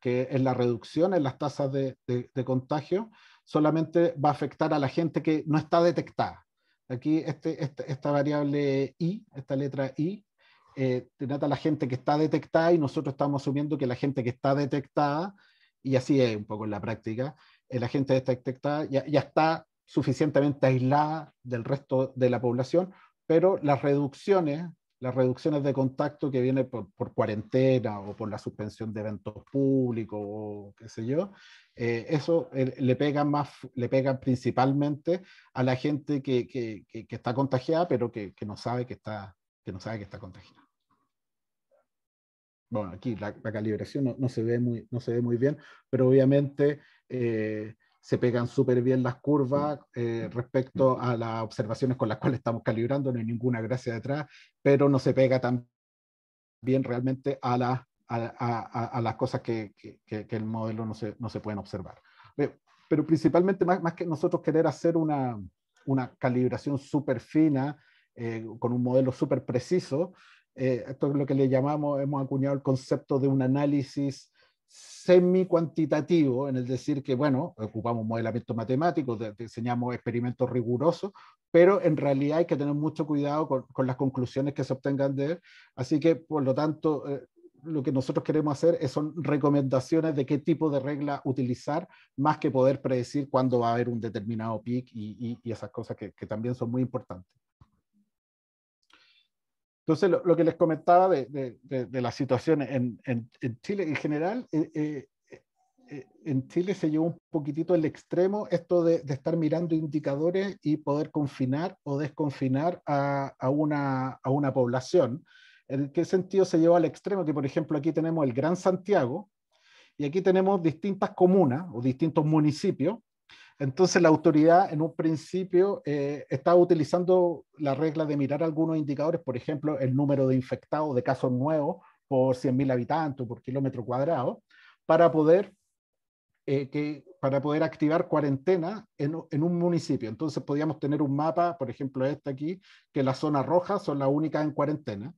que es la reducción en las tasas de, de contagio, solamente va a afectar a la gente que no está detectada Aquí este, esta, variable i, esta letra i, eh, trata la gente que está detectada y nosotros estamos asumiendo que la gente que está detectada, y así es un poco en la práctica, eh, la gente está detectada ya, ya está suficientemente aislada del resto de la población, pero las reducciones las reducciones de contacto que vienen por, cuarentena o por la suspensión de eventos públicos o qué sé yo, eh, eso eh, le pega más, le principalmente a la gente que, está contagiada, pero que, no sabe que está, que no sabe que está contagiada. Bueno, aquí la, calibración no, se ve muy, no se ve muy bien, pero obviamente eh, se pegan súper bien las curvas respecto a las observaciones con las cuales estamos calibrando, no hay ninguna gracia detrás pero no se pega tan bien realmente a, la, a, las cosas que, el modelo no se, no se pueden observar. Pero principalmente, más, más que nosotros querer hacer una, calibración súper fina, eh, con un modelo súper preciso, eh, esto es lo que le llamamos, hemos acuñado el concepto de un análisis semi-cuantitativo, en el decir que, bueno, ocupamos modelamiento matemático, diseñamos experimentos rigurosos, pero en realidad hay que tener mucho cuidado con, las conclusiones que se obtengan de él. Así que, por lo tanto, eh, lo que nosotros queremos hacer es, son recomendaciones de qué tipo de regla utilizar, más que poder predecir cuándo va a haber un determinado pic y, y, esas cosas que también son muy importantes. Entonces, lo, que les comentaba de, de, la situación en, Chile en general, eh, eh, eh, en Chile se llevó un poquitito el extremo esto de, estar mirando indicadores y poder confinar o desconfinar a, a, una, a una población. ¿En qué sentido se llevó al extremo? Que, por ejemplo, aquí tenemos el Gran Santiago y aquí tenemos distintas comunas o distintos municipios entonces la autoridad en un principio eh, estaba utilizando la regla de mirar algunos indicadores, por ejemplo, el número de infectados de casos nuevos por 100.000 habitantes o por kilómetro cuadrado, para poder, eh, que, para poder activar cuarentena en, un municipio. Entonces podíamos tener un mapa, por ejemplo este aquí, que las zonas rojas son las únicas en cuarentena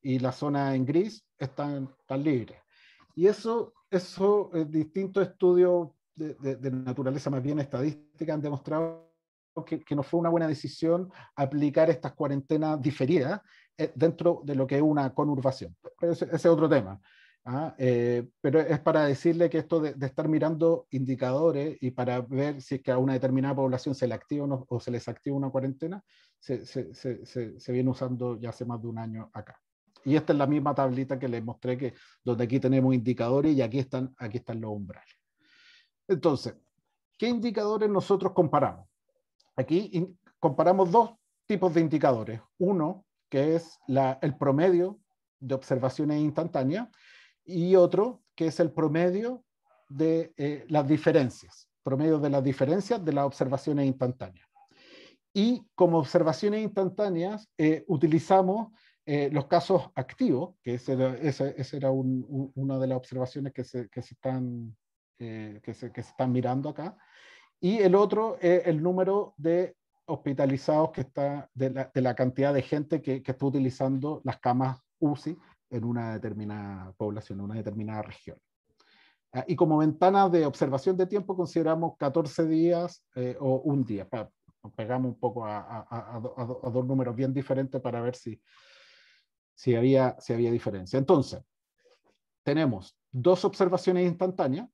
y las zonas en gris están, están libres. Y eso, eso, distintos estudios de, naturaleza más bien estadística han demostrado que, que, no fue una buena decisión aplicar estas cuarentenas diferidas eh, dentro de lo que es una conurbación. ese, es otro tema. ¿ah? Eh, pero es para decirle que esto de, estar mirando indicadores y para ver si que a una determinada población se le activa o, no, o se les activa una cuarentena, se, viene usando ya hace más de un año acá. Y esta es la misma tablita que les mostré, que, donde aquí tenemos indicadores y aquí están, aquí están los umbrales. Entonces, ¿qué indicadores nosotros comparamos? Aquí comparamos dos tipos de indicadores. Uno, que es el promedio de observaciones instantáneas, y otro, que es el promedio de eh, las diferencias, promedio de las diferencias de las observaciones instantáneas. Y como observaciones instantáneas, eh, utilizamos eh, los casos activos, que esa era, ese, era una de las observaciones que que se están eh, que, se, están mirando acá. Y el otro es eh, el número de hospitalizados que está, de la, cantidad de gente que, está utilizando las camas UCI en una determinada población, en una determinada región. Ah, y como ventana de observación de tiempo consideramos 14 días eh, o un día. pegamos un poco a, a, dos números bien diferentes para ver si, si, había, si había diferencia. Entonces, tenemos dos observaciones instantáneas,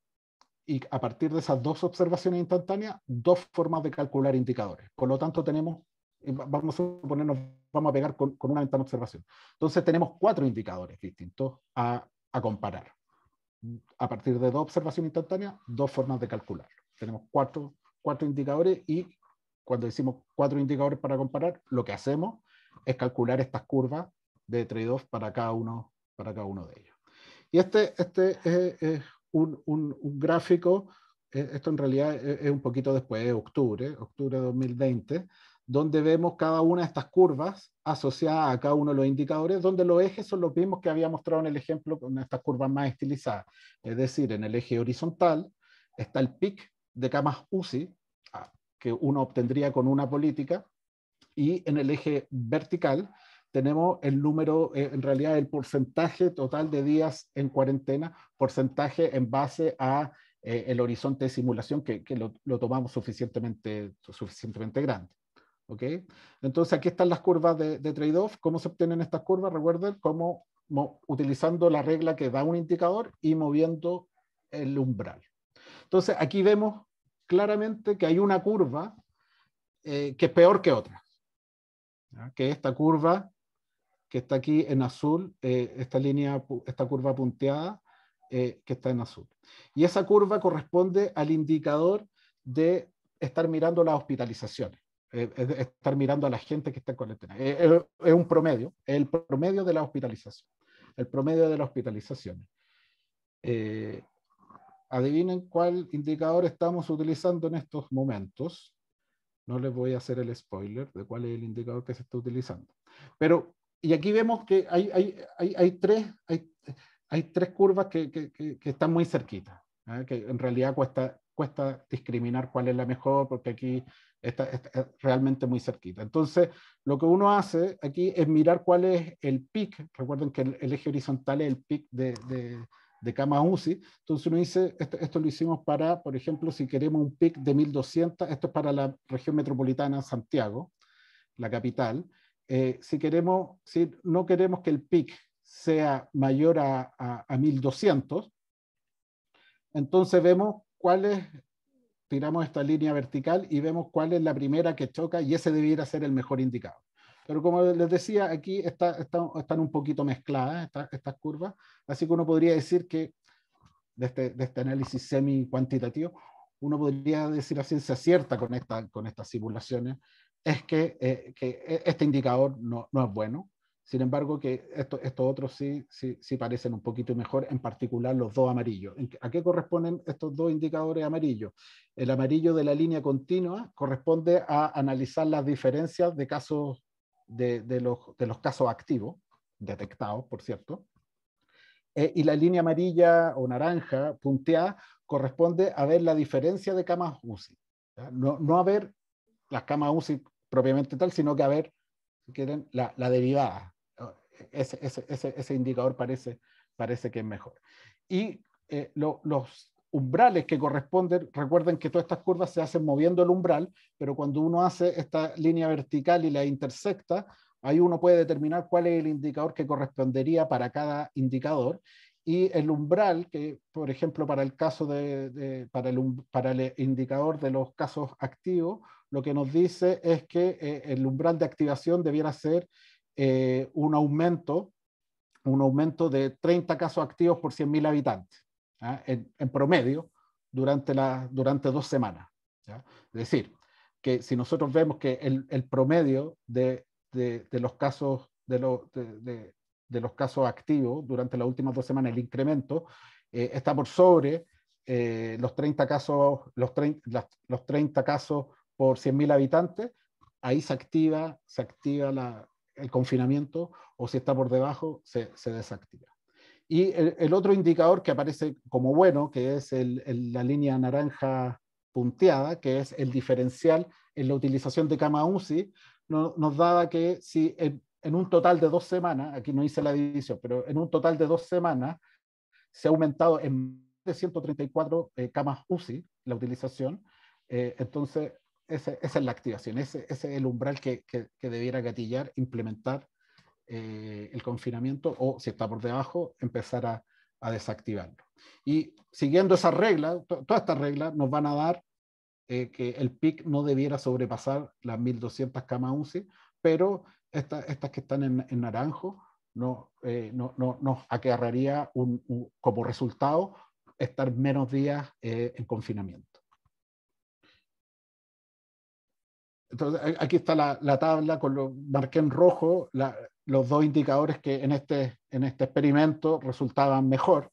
y a partir de esas dos observaciones instantáneas, dos formas de calcular indicadores. Con lo tanto, tenemos, eh, vamos a ponernos, vamos a pegar con, una ventana de observación. Entonces, tenemos cuatro indicadores distintos a, comparar. A partir de dos observaciones instantáneas, dos formas de calcular. Tenemos cuatro, cuatro indicadores y cuando decimos cuatro indicadores para comparar, lo que hacemos es calcular estas curvas de trade-off para cada uno, para cada uno de ellos. Y este, este es, es un, gráfico, eh, esto en realidad es un poquito después de octubre, octubre de 2020, donde vemos cada una de estas curvas asociada a cada uno de los indicadores, donde los ejes son los mismos que había mostrado en el ejemplo con estas curvas más estilizadas. Es decir, en el eje horizontal está el pic de camas UCI, ah, que uno obtendría con una política, y en el eje vertical tenemos el número, eh, en realidad el porcentaje total de días en cuarentena, porcentaje en base a eh, el horizonte de simulación que, que lo, tomamos suficientemente, suficientemente grande. ¿Ok? Entonces aquí están las curvas de, trade-off. ¿Cómo se obtienen estas curvas? Recuerden, como utilizando la regla que da un indicador y moviendo el umbral. Entonces aquí vemos claramente que hay una curva eh, que es peor que otra. Que esta curva que está aquí en azul, eh, esta línea, esta curva punteada eh, que está en azul. Y esa curva corresponde al indicador de estar mirando las hospitalizaciones, eh, estar mirando a la gente que está en es un promedio, el promedio de la hospitalización, el promedio de las hospitalizaciones. adivinen cuál indicador estamos utilizando en estos momentos. No les voy a hacer el spoiler de cuál es el indicador que se está utilizando. Pero y aquí vemos que hay, hay, hay, tres, hay, tres curvas que, que, están muy cerquitas, ¿eh? que en realidad cuesta, cuesta discriminar cuál es la mejor, porque aquí está, realmente muy cerquita. Entonces, lo que uno hace aquí es mirar cuál es el pic. Recuerden que el, eje horizontal es el pic de, de, de cama Entonces uno dice, esto, lo hicimos para, por ejemplo, si queremos un pic de 1200, esto es para la región metropolitana Santiago, la capital. Eh, si queremos, si no queremos que el PIC sea mayor a, a, 1200, entonces vemos cuál es, tiramos esta línea vertical y vemos cuál es la primera que choca y ese debiera ser el mejor indicado. Pero como les decía, aquí están un poquito mezcladas estas, curvas, así que uno podría decir que, de este, este análisis semi-cuantitativo, uno podría decir la ciencia cierta con, con estas simulaciones es que, eh, eh, este indicador no, es bueno. Sin embargo, que estos esto otros sí, sí, parecen un poquito mejor, en particular los dos amarillos. ¿A qué corresponden estos dos indicadores amarillos? El amarillo de la línea continua corresponde a analizar las diferencias de casos de, los, de los, casos activos, detectados, por cierto. Eh, y la línea amarilla o naranja punteada corresponde a ver la diferencia de camas UCI. No, no, a ver las camas UCI propiamente tal, sino que a ver, si quieren, la, derivada. Ese, ese, ese, indicador parece, parece que es mejor. Y eh, los umbrales que corresponden, recuerden que todas estas curvas se hacen moviendo el umbral, pero cuando uno hace esta línea vertical y la intersecta, ahí uno puede determinar cuál es el indicador que correspondería para cada indicador y el umbral, que por ejemplo para el caso de, para, el, um, para, el, indicador de los casos activos, lo que nos dice es que eh, el umbral de activación debiera ser eh, un aumento, un aumento de 30 casos activos por 100.000 habitantes, En, promedio, durante, la, durante dos semanas. Es decir, que si nosotros vemos que el, promedio de, de, los casos de, los de, los casos activos durante las últimas dos semanas, el incremento eh, está por sobre los 30 casos, los, 30 los 30 casos por 100.000 habitantes, ahí se activa, se activa el confinamiento o si está por debajo, se, desactiva. Y el, otro indicador que aparece como bueno, que es la línea naranja punteada, que es el diferencial en la utilización de cama UCI, nos daba que si en, un total de dos semanas, aquí no hice la división, pero en un total de dos semanas se ha aumentado en de 134 eh, camas UCI la utilización, eh, entonces esa es la activación, ese, es el umbral que, debiera gatillar, implementar eh, el confinamiento o si está por debajo, empezar a, desactivarlo. Y siguiendo esa regla, todas estas reglas nos van a dar eh, que el PIC no debiera sobrepasar las 1.200 camas UCI, pero estas que están en, naranjo no, eh, no, nos aquerraría como resultado estar menos días en confinamiento. aquí está la, tabla, con lo marqué en rojo los dos indicadores que en este, en este experimento resultaban mejor,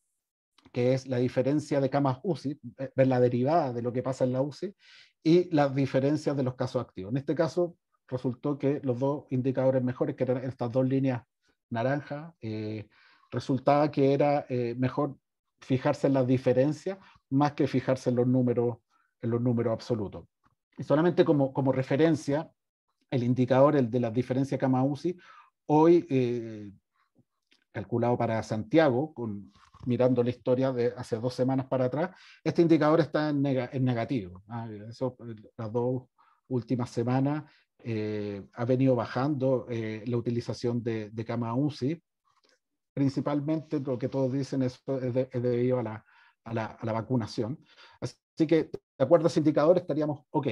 que es la diferencia de camas UCI, eh, ver la derivada de lo que pasa en la UCI, y las diferencias de los casos activos. En este caso, resultó que los dos indicadores mejores, que eran estas dos líneas naranjas, eh, resultaba que era eh, mejor fijarse en las diferencias más que fijarse en los números, en los números absolutos solamente como, como referencia, el indicador, el de las diferencias cama UCI, hoy eh, calculado para Santiago, con, mirando la historia de hace dos semanas para atrás, este indicador está en, negativo. Eh, las dos últimas semanas eh, ha venido bajando la utilización de, de, cama Principalmente lo que todos dicen es, es, es debido a la, a, la, vacunación. Así Así que, de acuerdo a ese indicador, estaríamos ok.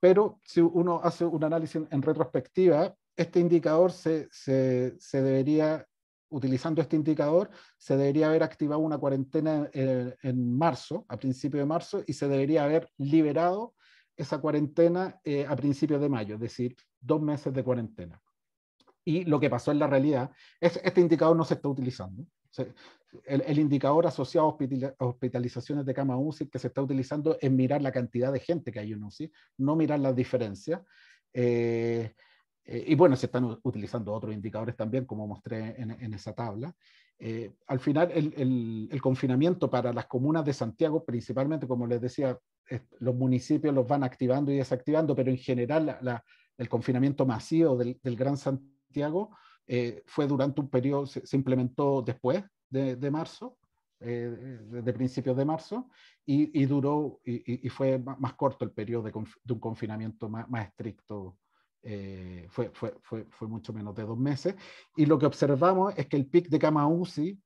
Pero si uno hace un análisis en retrospectiva, este indicador se, se, debería, utilizando este indicador, se debería haber activado una cuarentena eh, en, marzo, a principio de marzo, y se debería haber liberado esa cuarentena eh, a principios de mayo, es decir, dos meses de cuarentena. Y lo que pasó en la realidad es este indicador no se está utilizando el, indicador asociado a, hospitalizaciones de cama UCI que se está utilizando es mirar la cantidad de gente que hay en UCI, no mirar las diferencias. Eh, eh, y bueno, se están utilizando otros indicadores también, como mostré en, esa tabla. Eh, al final, el, confinamiento para las comunas de Santiago, principalmente, como les decía, los municipios los van activando y desactivando, pero en general el confinamiento masivo del, del Gran Santiago eh, fue durante un periodo, se, implementó después de, de marzo, eh, de principios de marzo, y, y duró, y, y, fue más corto el periodo de, un confinamiento más, más estricto. Eh, fue, fue, fue, fue, mucho menos de dos meses. Y lo que observamos es que el pic de cama UCI,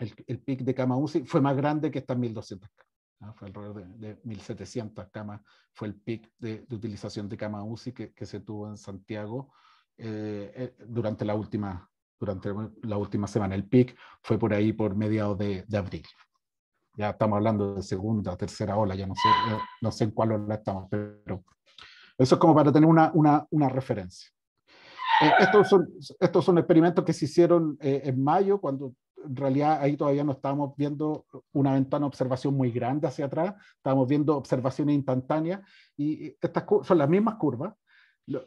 el, el pic de cama UCI fue más grande que estas 1.200 camas, Fue alrededor de, 1.700 camas, fue el pic de, de, utilización de cama UCI que, que se tuvo en Santiago eh, eh, durante, la última, durante la última semana. El pic fue por ahí, por mediados de, abril. Ya estamos hablando de segunda, tercera ola, ya no sé, eh, no sé en cuál ola estamos, pero eso es como para tener una, una, una referencia. estos, son, estos son experimentos que se hicieron en mayo, cuando en realidad ahí todavía no estábamos viendo una ventana de observación muy grande hacia atrás, estábamos viendo observaciones instantáneas y estas son las mismas curvas,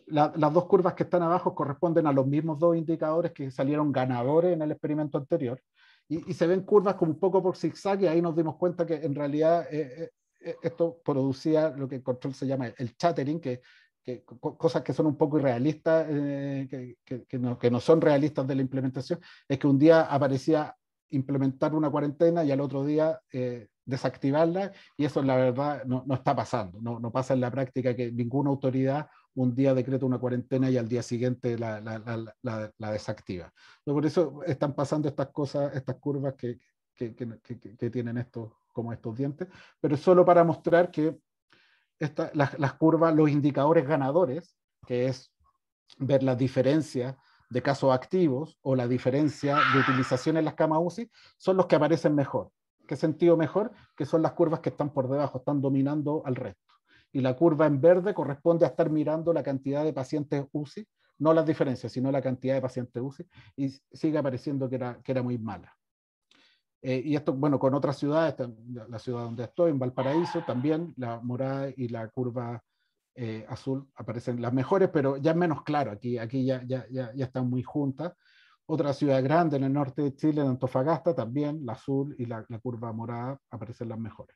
las dos curvas que están abajo corresponden a los mismos dos indicadores que salieron ganadores en el experimento anterior. Y, se ven curvas como un poco por zigzag y ahí nos dimos cuenta que en realidad eh, eh, eh, esto producía lo que el control se llama el chattering, que, cosas que son un poco irrealistas, que, no, son realistas de la implementación, es que un día aparecía implementar una cuarentena y al otro día desactivarla y eso la verdad no, está pasando, no, no, pasa en la práctica que ninguna autoridad un día decreta una cuarentena y al día siguiente la, desactiva. por eso están pasando estas cosas, estas curvas que, tienen estos, como estos dientes, pero solo para mostrar que esta, las, curvas, los indicadores ganadores, que es ver las diferencias de casos activos o la diferencia de utilización en las camas UCI, son los que aparecen mejor. ¿Qué sentido mejor? Que son las curvas que están por debajo, están dominando al resto y la curva en verde corresponde a estar mirando la cantidad de pacientes UCI, no las diferencias, sino la cantidad de pacientes UCI, y sigue apareciendo que era, que era muy mala. Eh, y esto, bueno, con otras ciudades, la ciudad donde estoy, en Valparaíso, también la morada y la curva eh, azul aparecen las mejores, pero ya menos claro, aquí, aquí ya, ya, están muy juntas. Otra ciudad grande en el norte de Chile, en Antofagasta, también la azul y la curva morada aparecen las mejores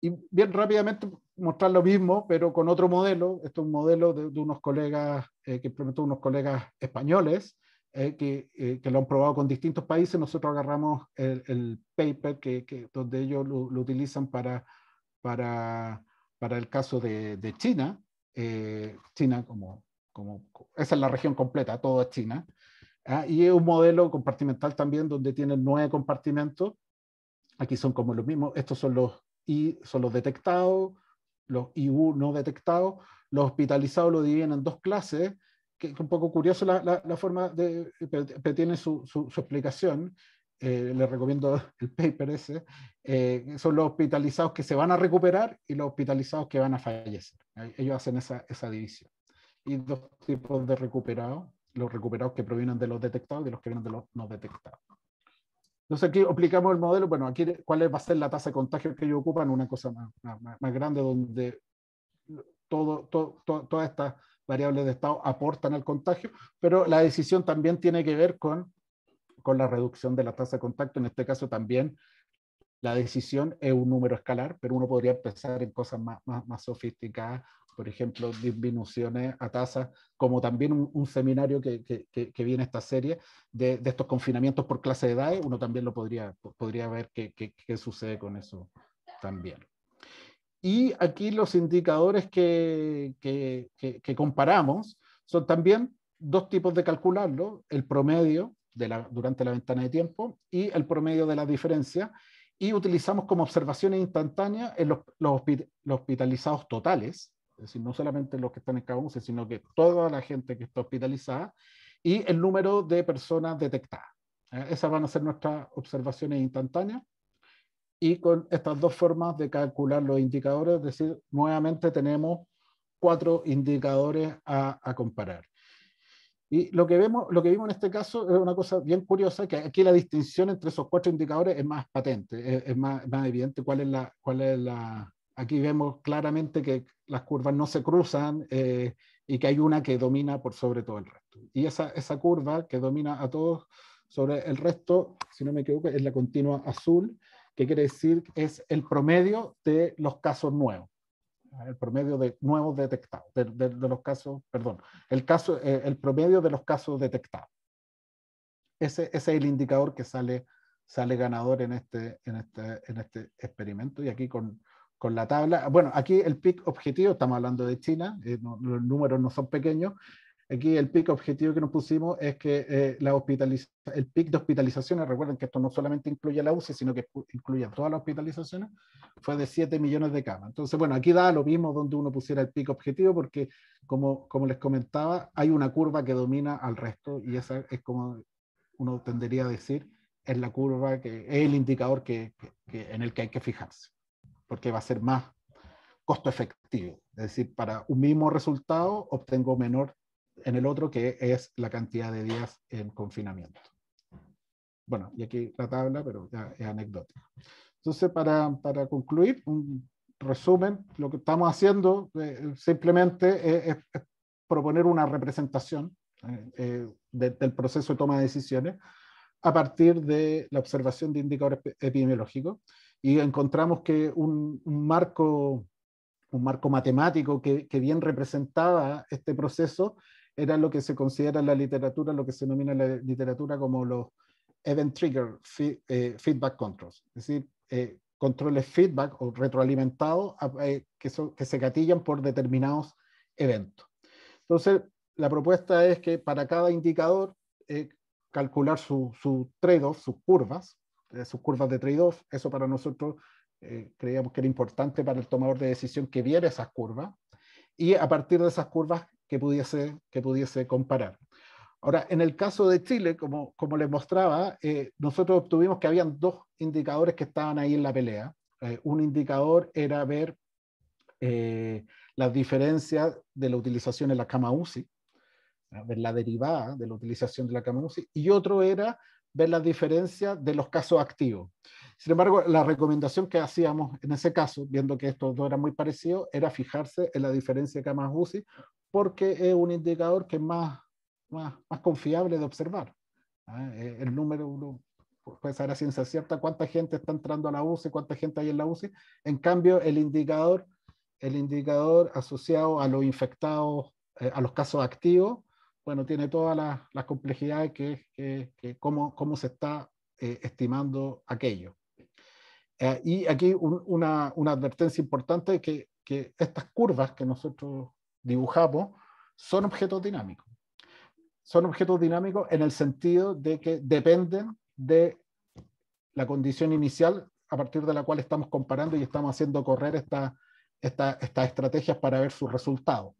y bien rápidamente mostrar lo mismo, pero con otro modelo. Esto es un modelo de, unos colegas eh, que implementó unos colegas españoles eh, que, eh, que, lo han probado con distintos países. Nosotros agarramos el, paper que, donde ellos lo, utilizan para, para, para, el caso de, China. China como, como, esa es la región completa, todo es China. Ah, y es un modelo compartimental también donde tienen nueve compartimentos. Aquí son como los mismos. Estos son los, y son los detectados, los IU no detectados, los hospitalizados lo dividen en dos clases, que es un poco curioso la, la, forma de, pero tiene su, su, explicación, eh, les recomiendo el paper ese, eh, son los hospitalizados que se van a recuperar y los hospitalizados que van a fallecer. Ellos hacen esa, esa división. Y dos tipos de recuperados, los recuperados que provienen de los detectados y los que vienen de los no detectados. Entonces aquí aplicamos el modelo, bueno, aquí cuál va a ser la tasa de contagio que ellos ocupan, una cosa más, grande donde todo, todas estas variables de estado aportan al contagio, pero la decisión también tiene que ver con, la reducción de la tasa de contacto. En este caso también la decisión es un número escalar, pero uno podría pensar en cosas más, más, más sofisticadas por ejemplo, disminuciones a tasas, como también un, seminario que, que, que, viene esta serie de, de, estos confinamientos por clase de edad uno también lo podría, podría ver qué, qué, qué sucede con eso también. Y aquí los indicadores que, que, que, comparamos son también dos tipos de calcularlo, el promedio de la, durante la ventana de tiempo y el promedio de la diferencia, y utilizamos como observaciones instantáneas en los hospitalizados totales, es decir, no solamente los que están en Cabo sino que toda la gente que está hospitalizada y el número de personas detectadas. Eh, esas van a ser nuestras observaciones instantáneas. Y con estas dos formas de calcular los indicadores, es decir, nuevamente tenemos cuatro indicadores a, comparar. Y lo que, vemos, lo que vimos en este caso es una cosa bien curiosa, que aquí la distinción entre esos cuatro indicadores es más patente, es, es más, más, evidente cuál es la, cuál es la, Aquí vemos claramente que las curvas no se cruzan eh, y que hay una que domina por sobre todo el resto. Y esa, esa curva que domina a todos sobre el resto, si no me equivoco, es la continua azul, que quiere decir es el promedio de los casos nuevos, el promedio de nuevos detectados, de, los casos, perdón, el, caso, eh, el promedio de los casos detectados. Ese, ese, es el indicador que sale, sale ganador en este, en, este, en este experimento y aquí con, con la tabla. Bueno, aquí el pic objetivo, estamos hablando de China, eh, los números no son pequeños. Aquí el pic objetivo que nos pusimos es que eh, la el pic de hospitalizaciones, recuerden que esto no solamente incluye la UCI, sino que incluye todas las hospitalizaciones, fue de 7 millones de camas. Entonces, bueno, aquí da lo mismo donde uno pusiera el pic objetivo, porque como, como les comentaba, hay una curva que domina al resto y esa es como uno tendería a decir, es la curva, que es el indicador que en el que hay que fijarse porque va a ser más costo efectivo. Es decir, para un mismo resultado obtengo menor en el otro, que es la cantidad de días en confinamiento. Bueno, y aquí la tabla, pero ya es anecdótica. Entonces, para, para concluir, un resumen, lo que estamos haciendo eh, simplemente es, proponer una representación eh, eh, del proceso de toma de decisiones a partir de la observación de indicadores epidemiológicos y encontramos que un, marco, un marco matemático que, bien representaba este proceso era lo que se considera en la literatura, lo que se denomina en la literatura como los event trigger eh, feedback controls, es decir, eh, controles feedback o retroalimentados eh, que, se gatillan por determinados eventos. Entonces, la propuesta es que para cada indicador calcular su, su sus curvas, eh, sus curvas de trade-off. Eso para nosotros eh, creíamos que era importante para el tomador de decisión que viera esas curvas y a partir de esas curvas que pudiese, que pudiese comparar. Ahora, en el caso de Chile, como, como les mostraba, eh, nosotros obtuvimos que habían dos indicadores que estaban ahí en la pelea. un indicador era ver las diferencias de la utilización en la cama UCI, ver la derivada de la utilización de la cama UCI, y otro era ver la diferencia de los casos activos. Sin embargo, la recomendación que hacíamos en ese caso, viendo que estos dos eran muy parecidos, era fijarse en la diferencia de camas UCI, porque es un indicador que es más, más, confiable de observar. ¿ah? Eh, el número, uno puede saber a ciencia cierta cuánta gente está entrando a la UCI, cuánta gente hay en la UCI. En cambio, el indicador, el indicador asociado a los infectados, eh, a los casos activos, bueno, tiene todas las, complejidades que, que, cómo, cómo, se está eh, estimando aquello. Eh, y aquí una, una, advertencia importante que, estas curvas que nosotros dibujamos son objetos dinámicos. Son objetos dinámicos en el sentido de que dependen de la condición inicial a partir de la cual estamos comparando y estamos haciendo correr esta, esta, estas estrategias para ver sus resultados.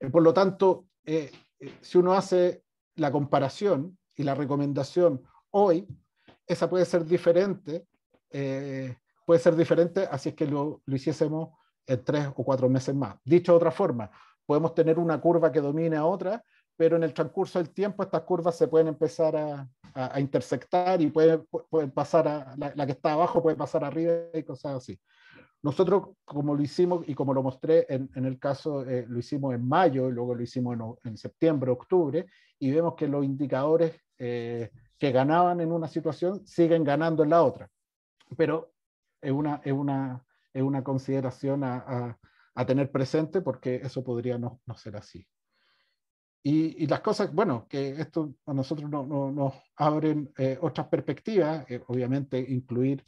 Eh, por lo tanto, eh, eh, si uno hace la comparación y la recomendación hoy, esa puede ser diferente, eh, puede ser diferente así es que lo, hiciésemos en tres o cuatro meses más. Dicho de otra forma, podemos tener una curva que domine a otra, pero en el transcurso del tiempo estas curvas se pueden empezar a, a, intersectar y pueden, pasar a la, que está abajo, puede pasar arriba y cosas así. Nosotros, como lo hicimos y como lo mostré en, el caso, eh, lo hicimos en mayo, y luego lo hicimos en, septiembre, octubre, y vemos que los indicadores eh, que ganaban en una situación siguen ganando en la otra. Pero es una, es una, es una consideración a, tener presente porque eso podría no, no ser así. Y, las cosas, bueno, que esto a nosotros nos no, abren eh, otras perspectivas, obviamente incluir...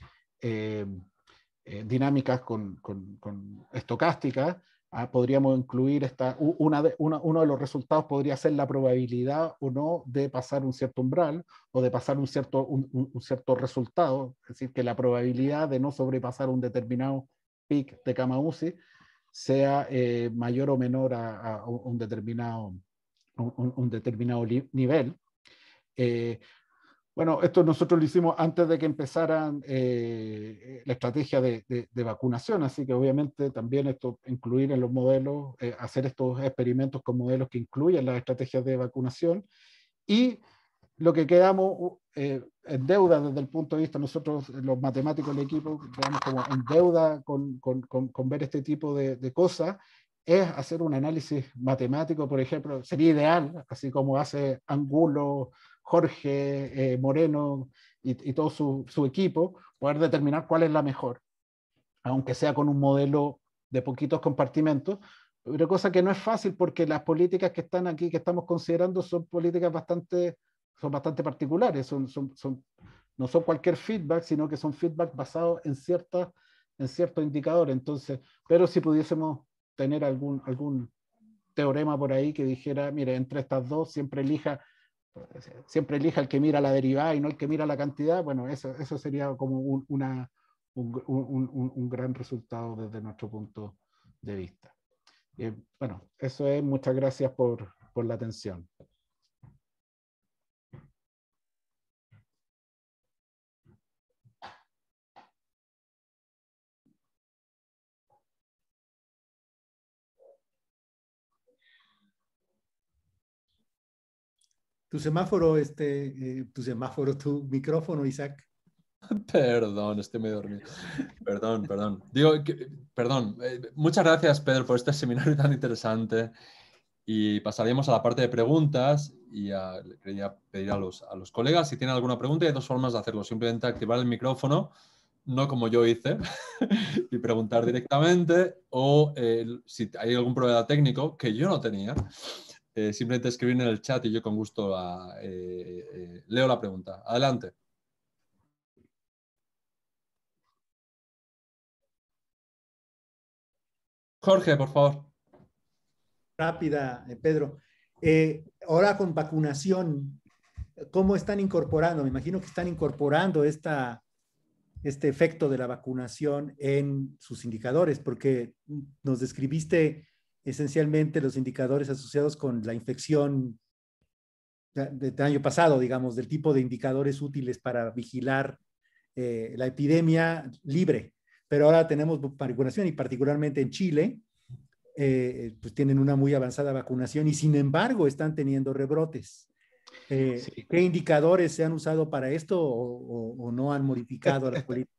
Eh, dinámicas con, con, con estocásticas, ah, podríamos incluir esta, una de, uno de los resultados podría ser la probabilidad o no de pasar un cierto umbral o de pasar un cierto, un, cierto resultado, es decir, que la probabilidad de no sobrepasar un determinado pic de cama UCI sea eh, mayor o menor a, un determinado, un, un determinado nivel. Eh, bueno, esto nosotros lo hicimos antes de que empezaran eh, la estrategia de, vacunación, así que obviamente también esto incluir en los modelos, eh, hacer estos experimentos con modelos que incluyan las estrategias de vacunación y lo que quedamos eh, en deuda desde el punto de vista, nosotros los matemáticos del equipo, quedamos como en deuda con, con, con, ver este tipo de, de cosas, es hacer un análisis matemático, por ejemplo, sería ideal, así como hace Angulo Jorge, eh, Moreno y, todo su, equipo, poder determinar cuál es la mejor, aunque sea con un modelo de poquitos compartimentos, una cosa que no es fácil porque las políticas que están aquí, que estamos considerando, son políticas bastante, son bastante particulares, son, son, no son cualquier feedback, sino que son feedback basados en, ciertos en cierto indicador. Entonces, pero si pudiésemos tener algún, algún teorema por ahí que dijera, mire, entre estas dos siempre elija siempre elija el que mira la derivada y no el que mira la cantidad, bueno, eso, eso sería como un, un, un, un, gran resultado desde nuestro punto de vista. Eh, bueno, eso es, muchas gracias por, por la atención. tu semáforo, este, eh, tu semáforo, tu micrófono, Isaac. Perdón, estoy medio dormido. Perdón, perdón. Digo, perdón. Eh, muchas gracias, Pedro, por este seminario tan interesante. Y pasaríamos a la parte de preguntas y a, quería pedir a los, a los colegas si tienen alguna pregunta. Hay dos formas de hacerlo. Simplemente activar el micrófono, no como yo hice, y preguntar directamente. O eh, si hay algún problema técnico que yo no tenía simplemente escribir en el chat y yo con gusto ah, eh, eh, leo la pregunta. Adelante. Jorge, por favor. Rápida, eh, Pedro. ahora con vacunación, ¿cómo están incorporando? Me imagino que están incorporando esta, este efecto de la vacunación en sus indicadores, porque nos describiste esencialmente los indicadores asociados con la infección del año pasado, digamos, del tipo de indicadores útiles para vigilar eh, la epidemia libre. Pero ahora tenemos vacunación y particularmente en Chile, eh, pues tienen una muy avanzada vacunación y sin embargo están teniendo rebrotes. Eh, ¿Qué indicadores se han usado para esto o, no han modificado las políticas?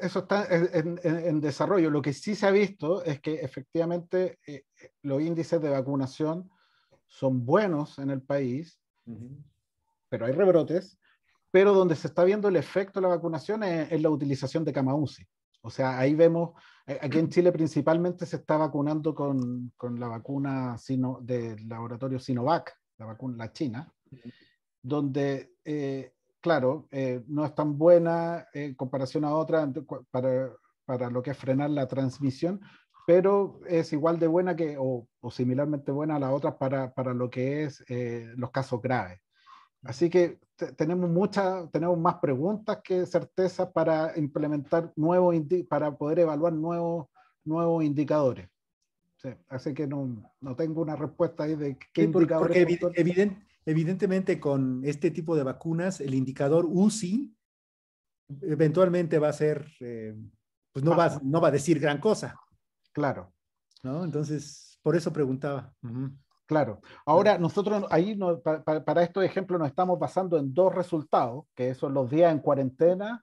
Eso está en, desarrollo. Lo que sí se ha visto es que efectivamente los índices de vacunación son buenos en el país, pero hay rebrotes, pero donde se está viendo el efecto de la vacunación es, la utilización de cama O sea, ahí vemos, eh, aquí en Chile principalmente se está vacunando con, la vacuna sino, del laboratorio Sinovac, la vacuna china, donde, eh, claro, eh, no es tan buena en comparación a otra para, para lo que es frenar la transmisión, pero es igual de buena que, o, o similarmente buena a las otras para, para, lo que es eh, los casos graves. Así que tenemos muchas, tenemos más preguntas que certezas para implementar nuevos, para poder evaluar nuevos, nuevos indicadores. así que no, no, tengo una respuesta ahí de qué indicadores. Porque evidentemente con este tipo de vacunas, el indicador UCI eventualmente va a ser, eh, pues no ah. va, no va a decir gran cosa. Claro. ¿No? Entonces, por eso preguntaba. Claro. Ahora, nosotros ahí para estos ejemplos nos estamos basando en dos resultados, que son los días en cuarentena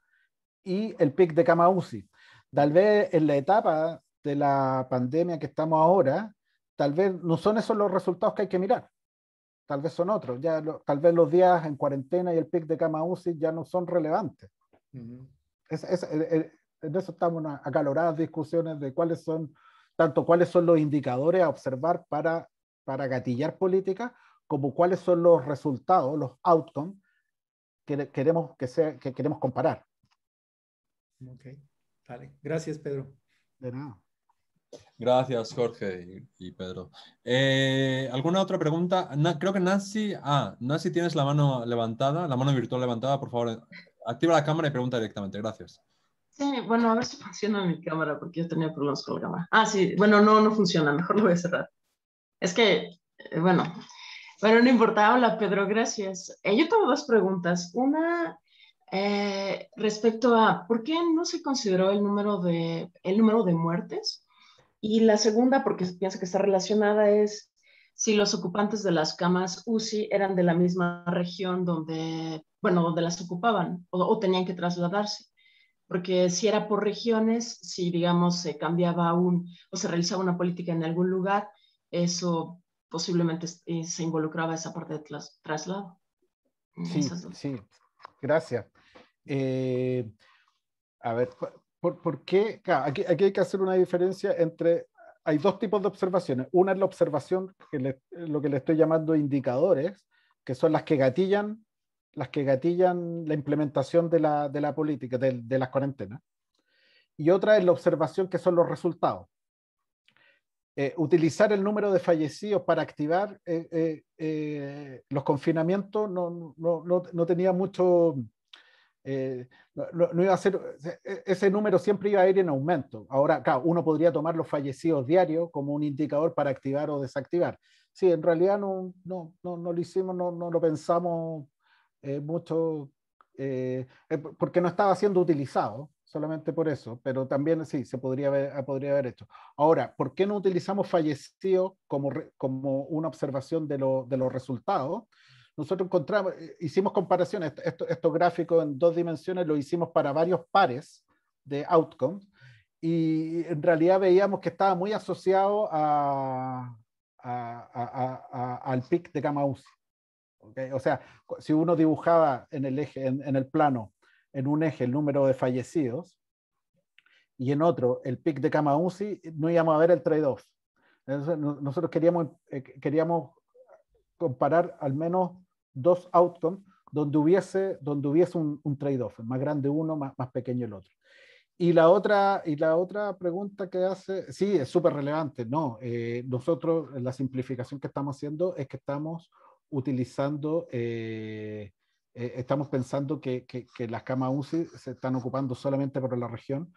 y el pic de cama UCI. Tal vez en la etapa de la pandemia que estamos ahora, tal vez no son esos los resultados que hay que mirar. Tal vez son otros. Ya tal vez los días en cuarentena y el pic de cama UCI ya no son relevantes. es, el, eh, eh, en eso estamos a acaloradas discusiones de cuáles son, tanto cuáles son los indicadores a observar para, para gatillar política, como cuáles son los resultados, los outcomes que queremos, que sea, que queremos comparar. Ok, vale. Gracias, Pedro. De nada. Gracias, Jorge y, Pedro. Eh, ¿Alguna otra pregunta? creo que Nancy. Ah, Nancy, tienes la mano levantada, la mano virtual levantada, por favor. Activa la cámara y pregunta directamente. Gracias bueno, a ver si funciona mi cámara, porque yo tenía problemas con la cámara. Ah, sí, bueno, no, no funciona, mejor lo voy a cerrar. Es que, eh, bueno, bueno, no importa, hola Pedro, gracias. Eh, yo tengo dos preguntas. Una eh, respecto a por qué no se consideró el número de, el número de muertes. Y la segunda, porque pienso que está relacionada, es si los ocupantes de las camas UCI eran de la misma región donde, bueno, donde las ocupaban o tenían que trasladarse porque si era por regiones, si digamos se cambiaba un o se realizaba una política en algún lugar, eso posiblemente eh, se involucraba esa parte de traslado. Sí, sí, gracias. Eh, a ver, ¿por, qué? aquí, hay que hacer una diferencia entre, hay dos tipos de observaciones. Una es la observación, que lo que le estoy llamando indicadores, que son las que gatillan las que gatillan la implementación de la, de la política, de, las cuarentenas. Y otra es la observación que son los resultados. Eh, utilizar el número de fallecidos para activar eh, eh, los confinamientos no, no, no, tenía mucho, no, iba a ser, e, ese número siempre iba a ir en aumento. Ahora, claro, uno podría tomar los fallecidos diarios como un indicador para activar o desactivar. Sí, en realidad no, no, no, lo hicimos, no, no lo pensamos eh, mucho, eh, eh, porque no estaba siendo utilizado, solamente por eso, pero también sí, se podría haber, ah, podría haber hecho. Ahora, ¿por qué no utilizamos fallecido como, como una observación de, de los resultados? Nosotros encontramos, hicimos comparaciones, estos gráficos en dos dimensiones lo hicimos para varios pares de outcomes y en realidad veíamos que estaba muy asociado a, al PIC de gama o sea, si uno dibujaba en el, eje, en, el plano, en un eje, el número de fallecidos, y en otro, el pic de cama UCI, no íbamos a ver el trade-off. Nosotros queríamos, eh, queríamos comparar al menos dos outcomes donde hubiese, donde hubiese un, trade-off, más grande uno, más, pequeño el otro. Y la otra, y la otra pregunta que hace, sí, es súper relevante, ¿no? Eh, nosotros, la simplificación que estamos haciendo es que estamos utilizando, eh, eh, estamos pensando que, las camas UCI se están ocupando solamente para la región,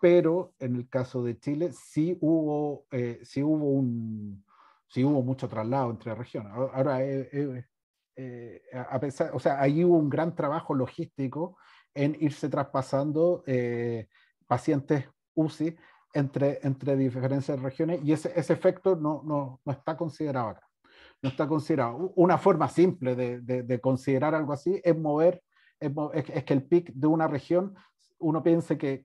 pero en el caso de Chile sí hubo, eh, sí hubo, un, hubo mucho traslado entre regiones. Ahora, a pesar, o sea, ahí hubo un gran trabajo logístico en irse traspasando pacientes UCI entre, entre diferentes regiones y ese, efecto no, no, no está considerado acá no está considerado. Una forma simple de, considerar algo así es mover, es, que el pic de una región, uno piense que,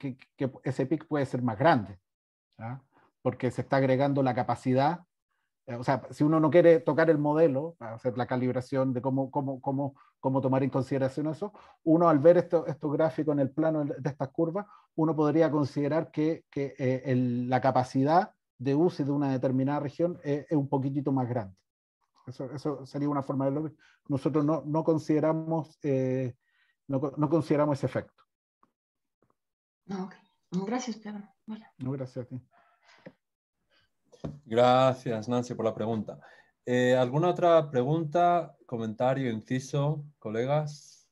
ese pic puede ser más grande, porque se está agregando la capacidad. Eh, o sea, si uno no quiere tocar el modelo, hacer la calibración de cómo, cómo, tomar en consideración eso, uno al ver estos esto gráficos en el plano de estas curvas, uno podría considerar que, eh, la capacidad de uso de una determinada región eh, es un poquitito más grande. Eso, sería una forma de lobby. Nosotros no, consideramos, eh, no, consideramos ese efecto. Gracias, Pedro. gracias a Gracias, Nancy, por la pregunta. Eh, ¿Alguna otra pregunta, comentario, inciso, colegas?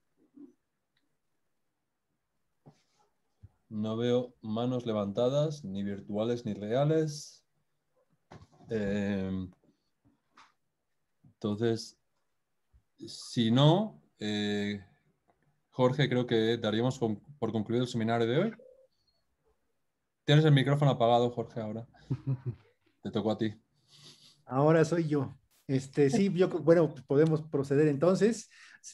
No veo manos levantadas, ni virtuales ni reales. Eh, entonces, si no, eh, Jorge, creo que daríamos por concluido el seminario de hoy. Tienes el micrófono apagado, Jorge, ahora. Te tocó a ti. Ahora soy yo. Este, sí, yo, bueno, podemos proceder entonces,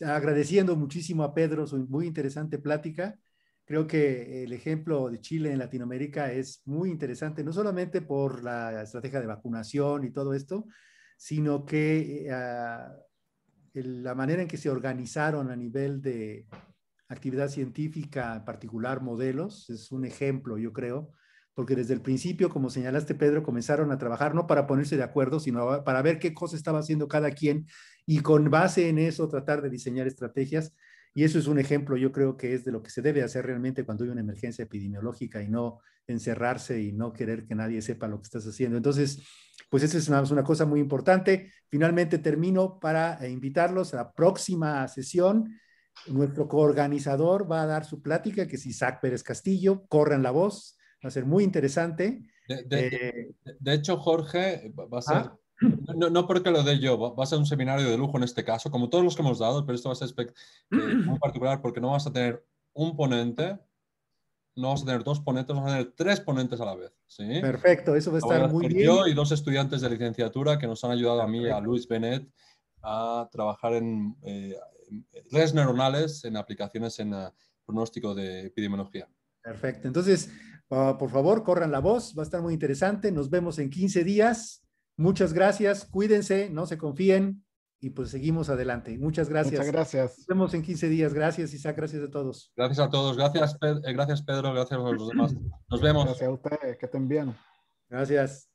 agradeciendo muchísimo a Pedro su muy interesante plática. Creo que el ejemplo de Chile en Latinoamérica es muy interesante, no solamente por la estrategia de vacunación y todo esto, sino que eh, la manera en que se organizaron a nivel de actividad científica, en particular modelos, es un ejemplo, yo creo, porque desde el principio, como señalaste, Pedro, comenzaron a trabajar no para ponerse de acuerdo, sino para ver qué cosa estaba haciendo cada quien y con base en eso tratar de diseñar estrategias. Y eso es un ejemplo, yo creo que es de lo que se debe hacer realmente cuando hay una emergencia epidemiológica y no encerrarse y no querer que nadie sepa lo que estás haciendo. Entonces, pues esa es una, cosa muy importante. Finalmente termino para eh, invitarlos a la próxima sesión. Nuestro coorganizador va a dar su plática, que es Isaac Pérez Castillo. Corran la voz, va a ser muy interesante. De, eh, hecho, Jorge, va a ser no, no, porque lo dé yo, va a ser un seminario de lujo en este caso, como todos los que hemos dado, pero esto va a ser eh, muy particular porque no vas a tener un ponente, no vas a tener dos ponentes, vas a tener tres ponentes a la vez. ¿sí? Perfecto, eso va a estar muy bien. Yo y dos estudiantes de licenciatura que nos han ayudado a mí, a Luis Bennett, a trabajar en eh, redes neuronales, en aplicaciones en eh, pronóstico de epidemiología. Perfecto, entonces, ah, por favor, corran la voz, va a estar muy interesante. Nos vemos en 15 días. Muchas gracias, cuídense, no se confíen y pues seguimos adelante. Muchas gracias. Muchas gracias. Nos vemos en 15 días. Gracias, Isaac. Gracias a todos. Gracias a todos. Gracias, Pedro. Eh, gracias, Pedro. Gracias a los demás. Nos vemos. Gracias a usted, Que te bien. Gracias.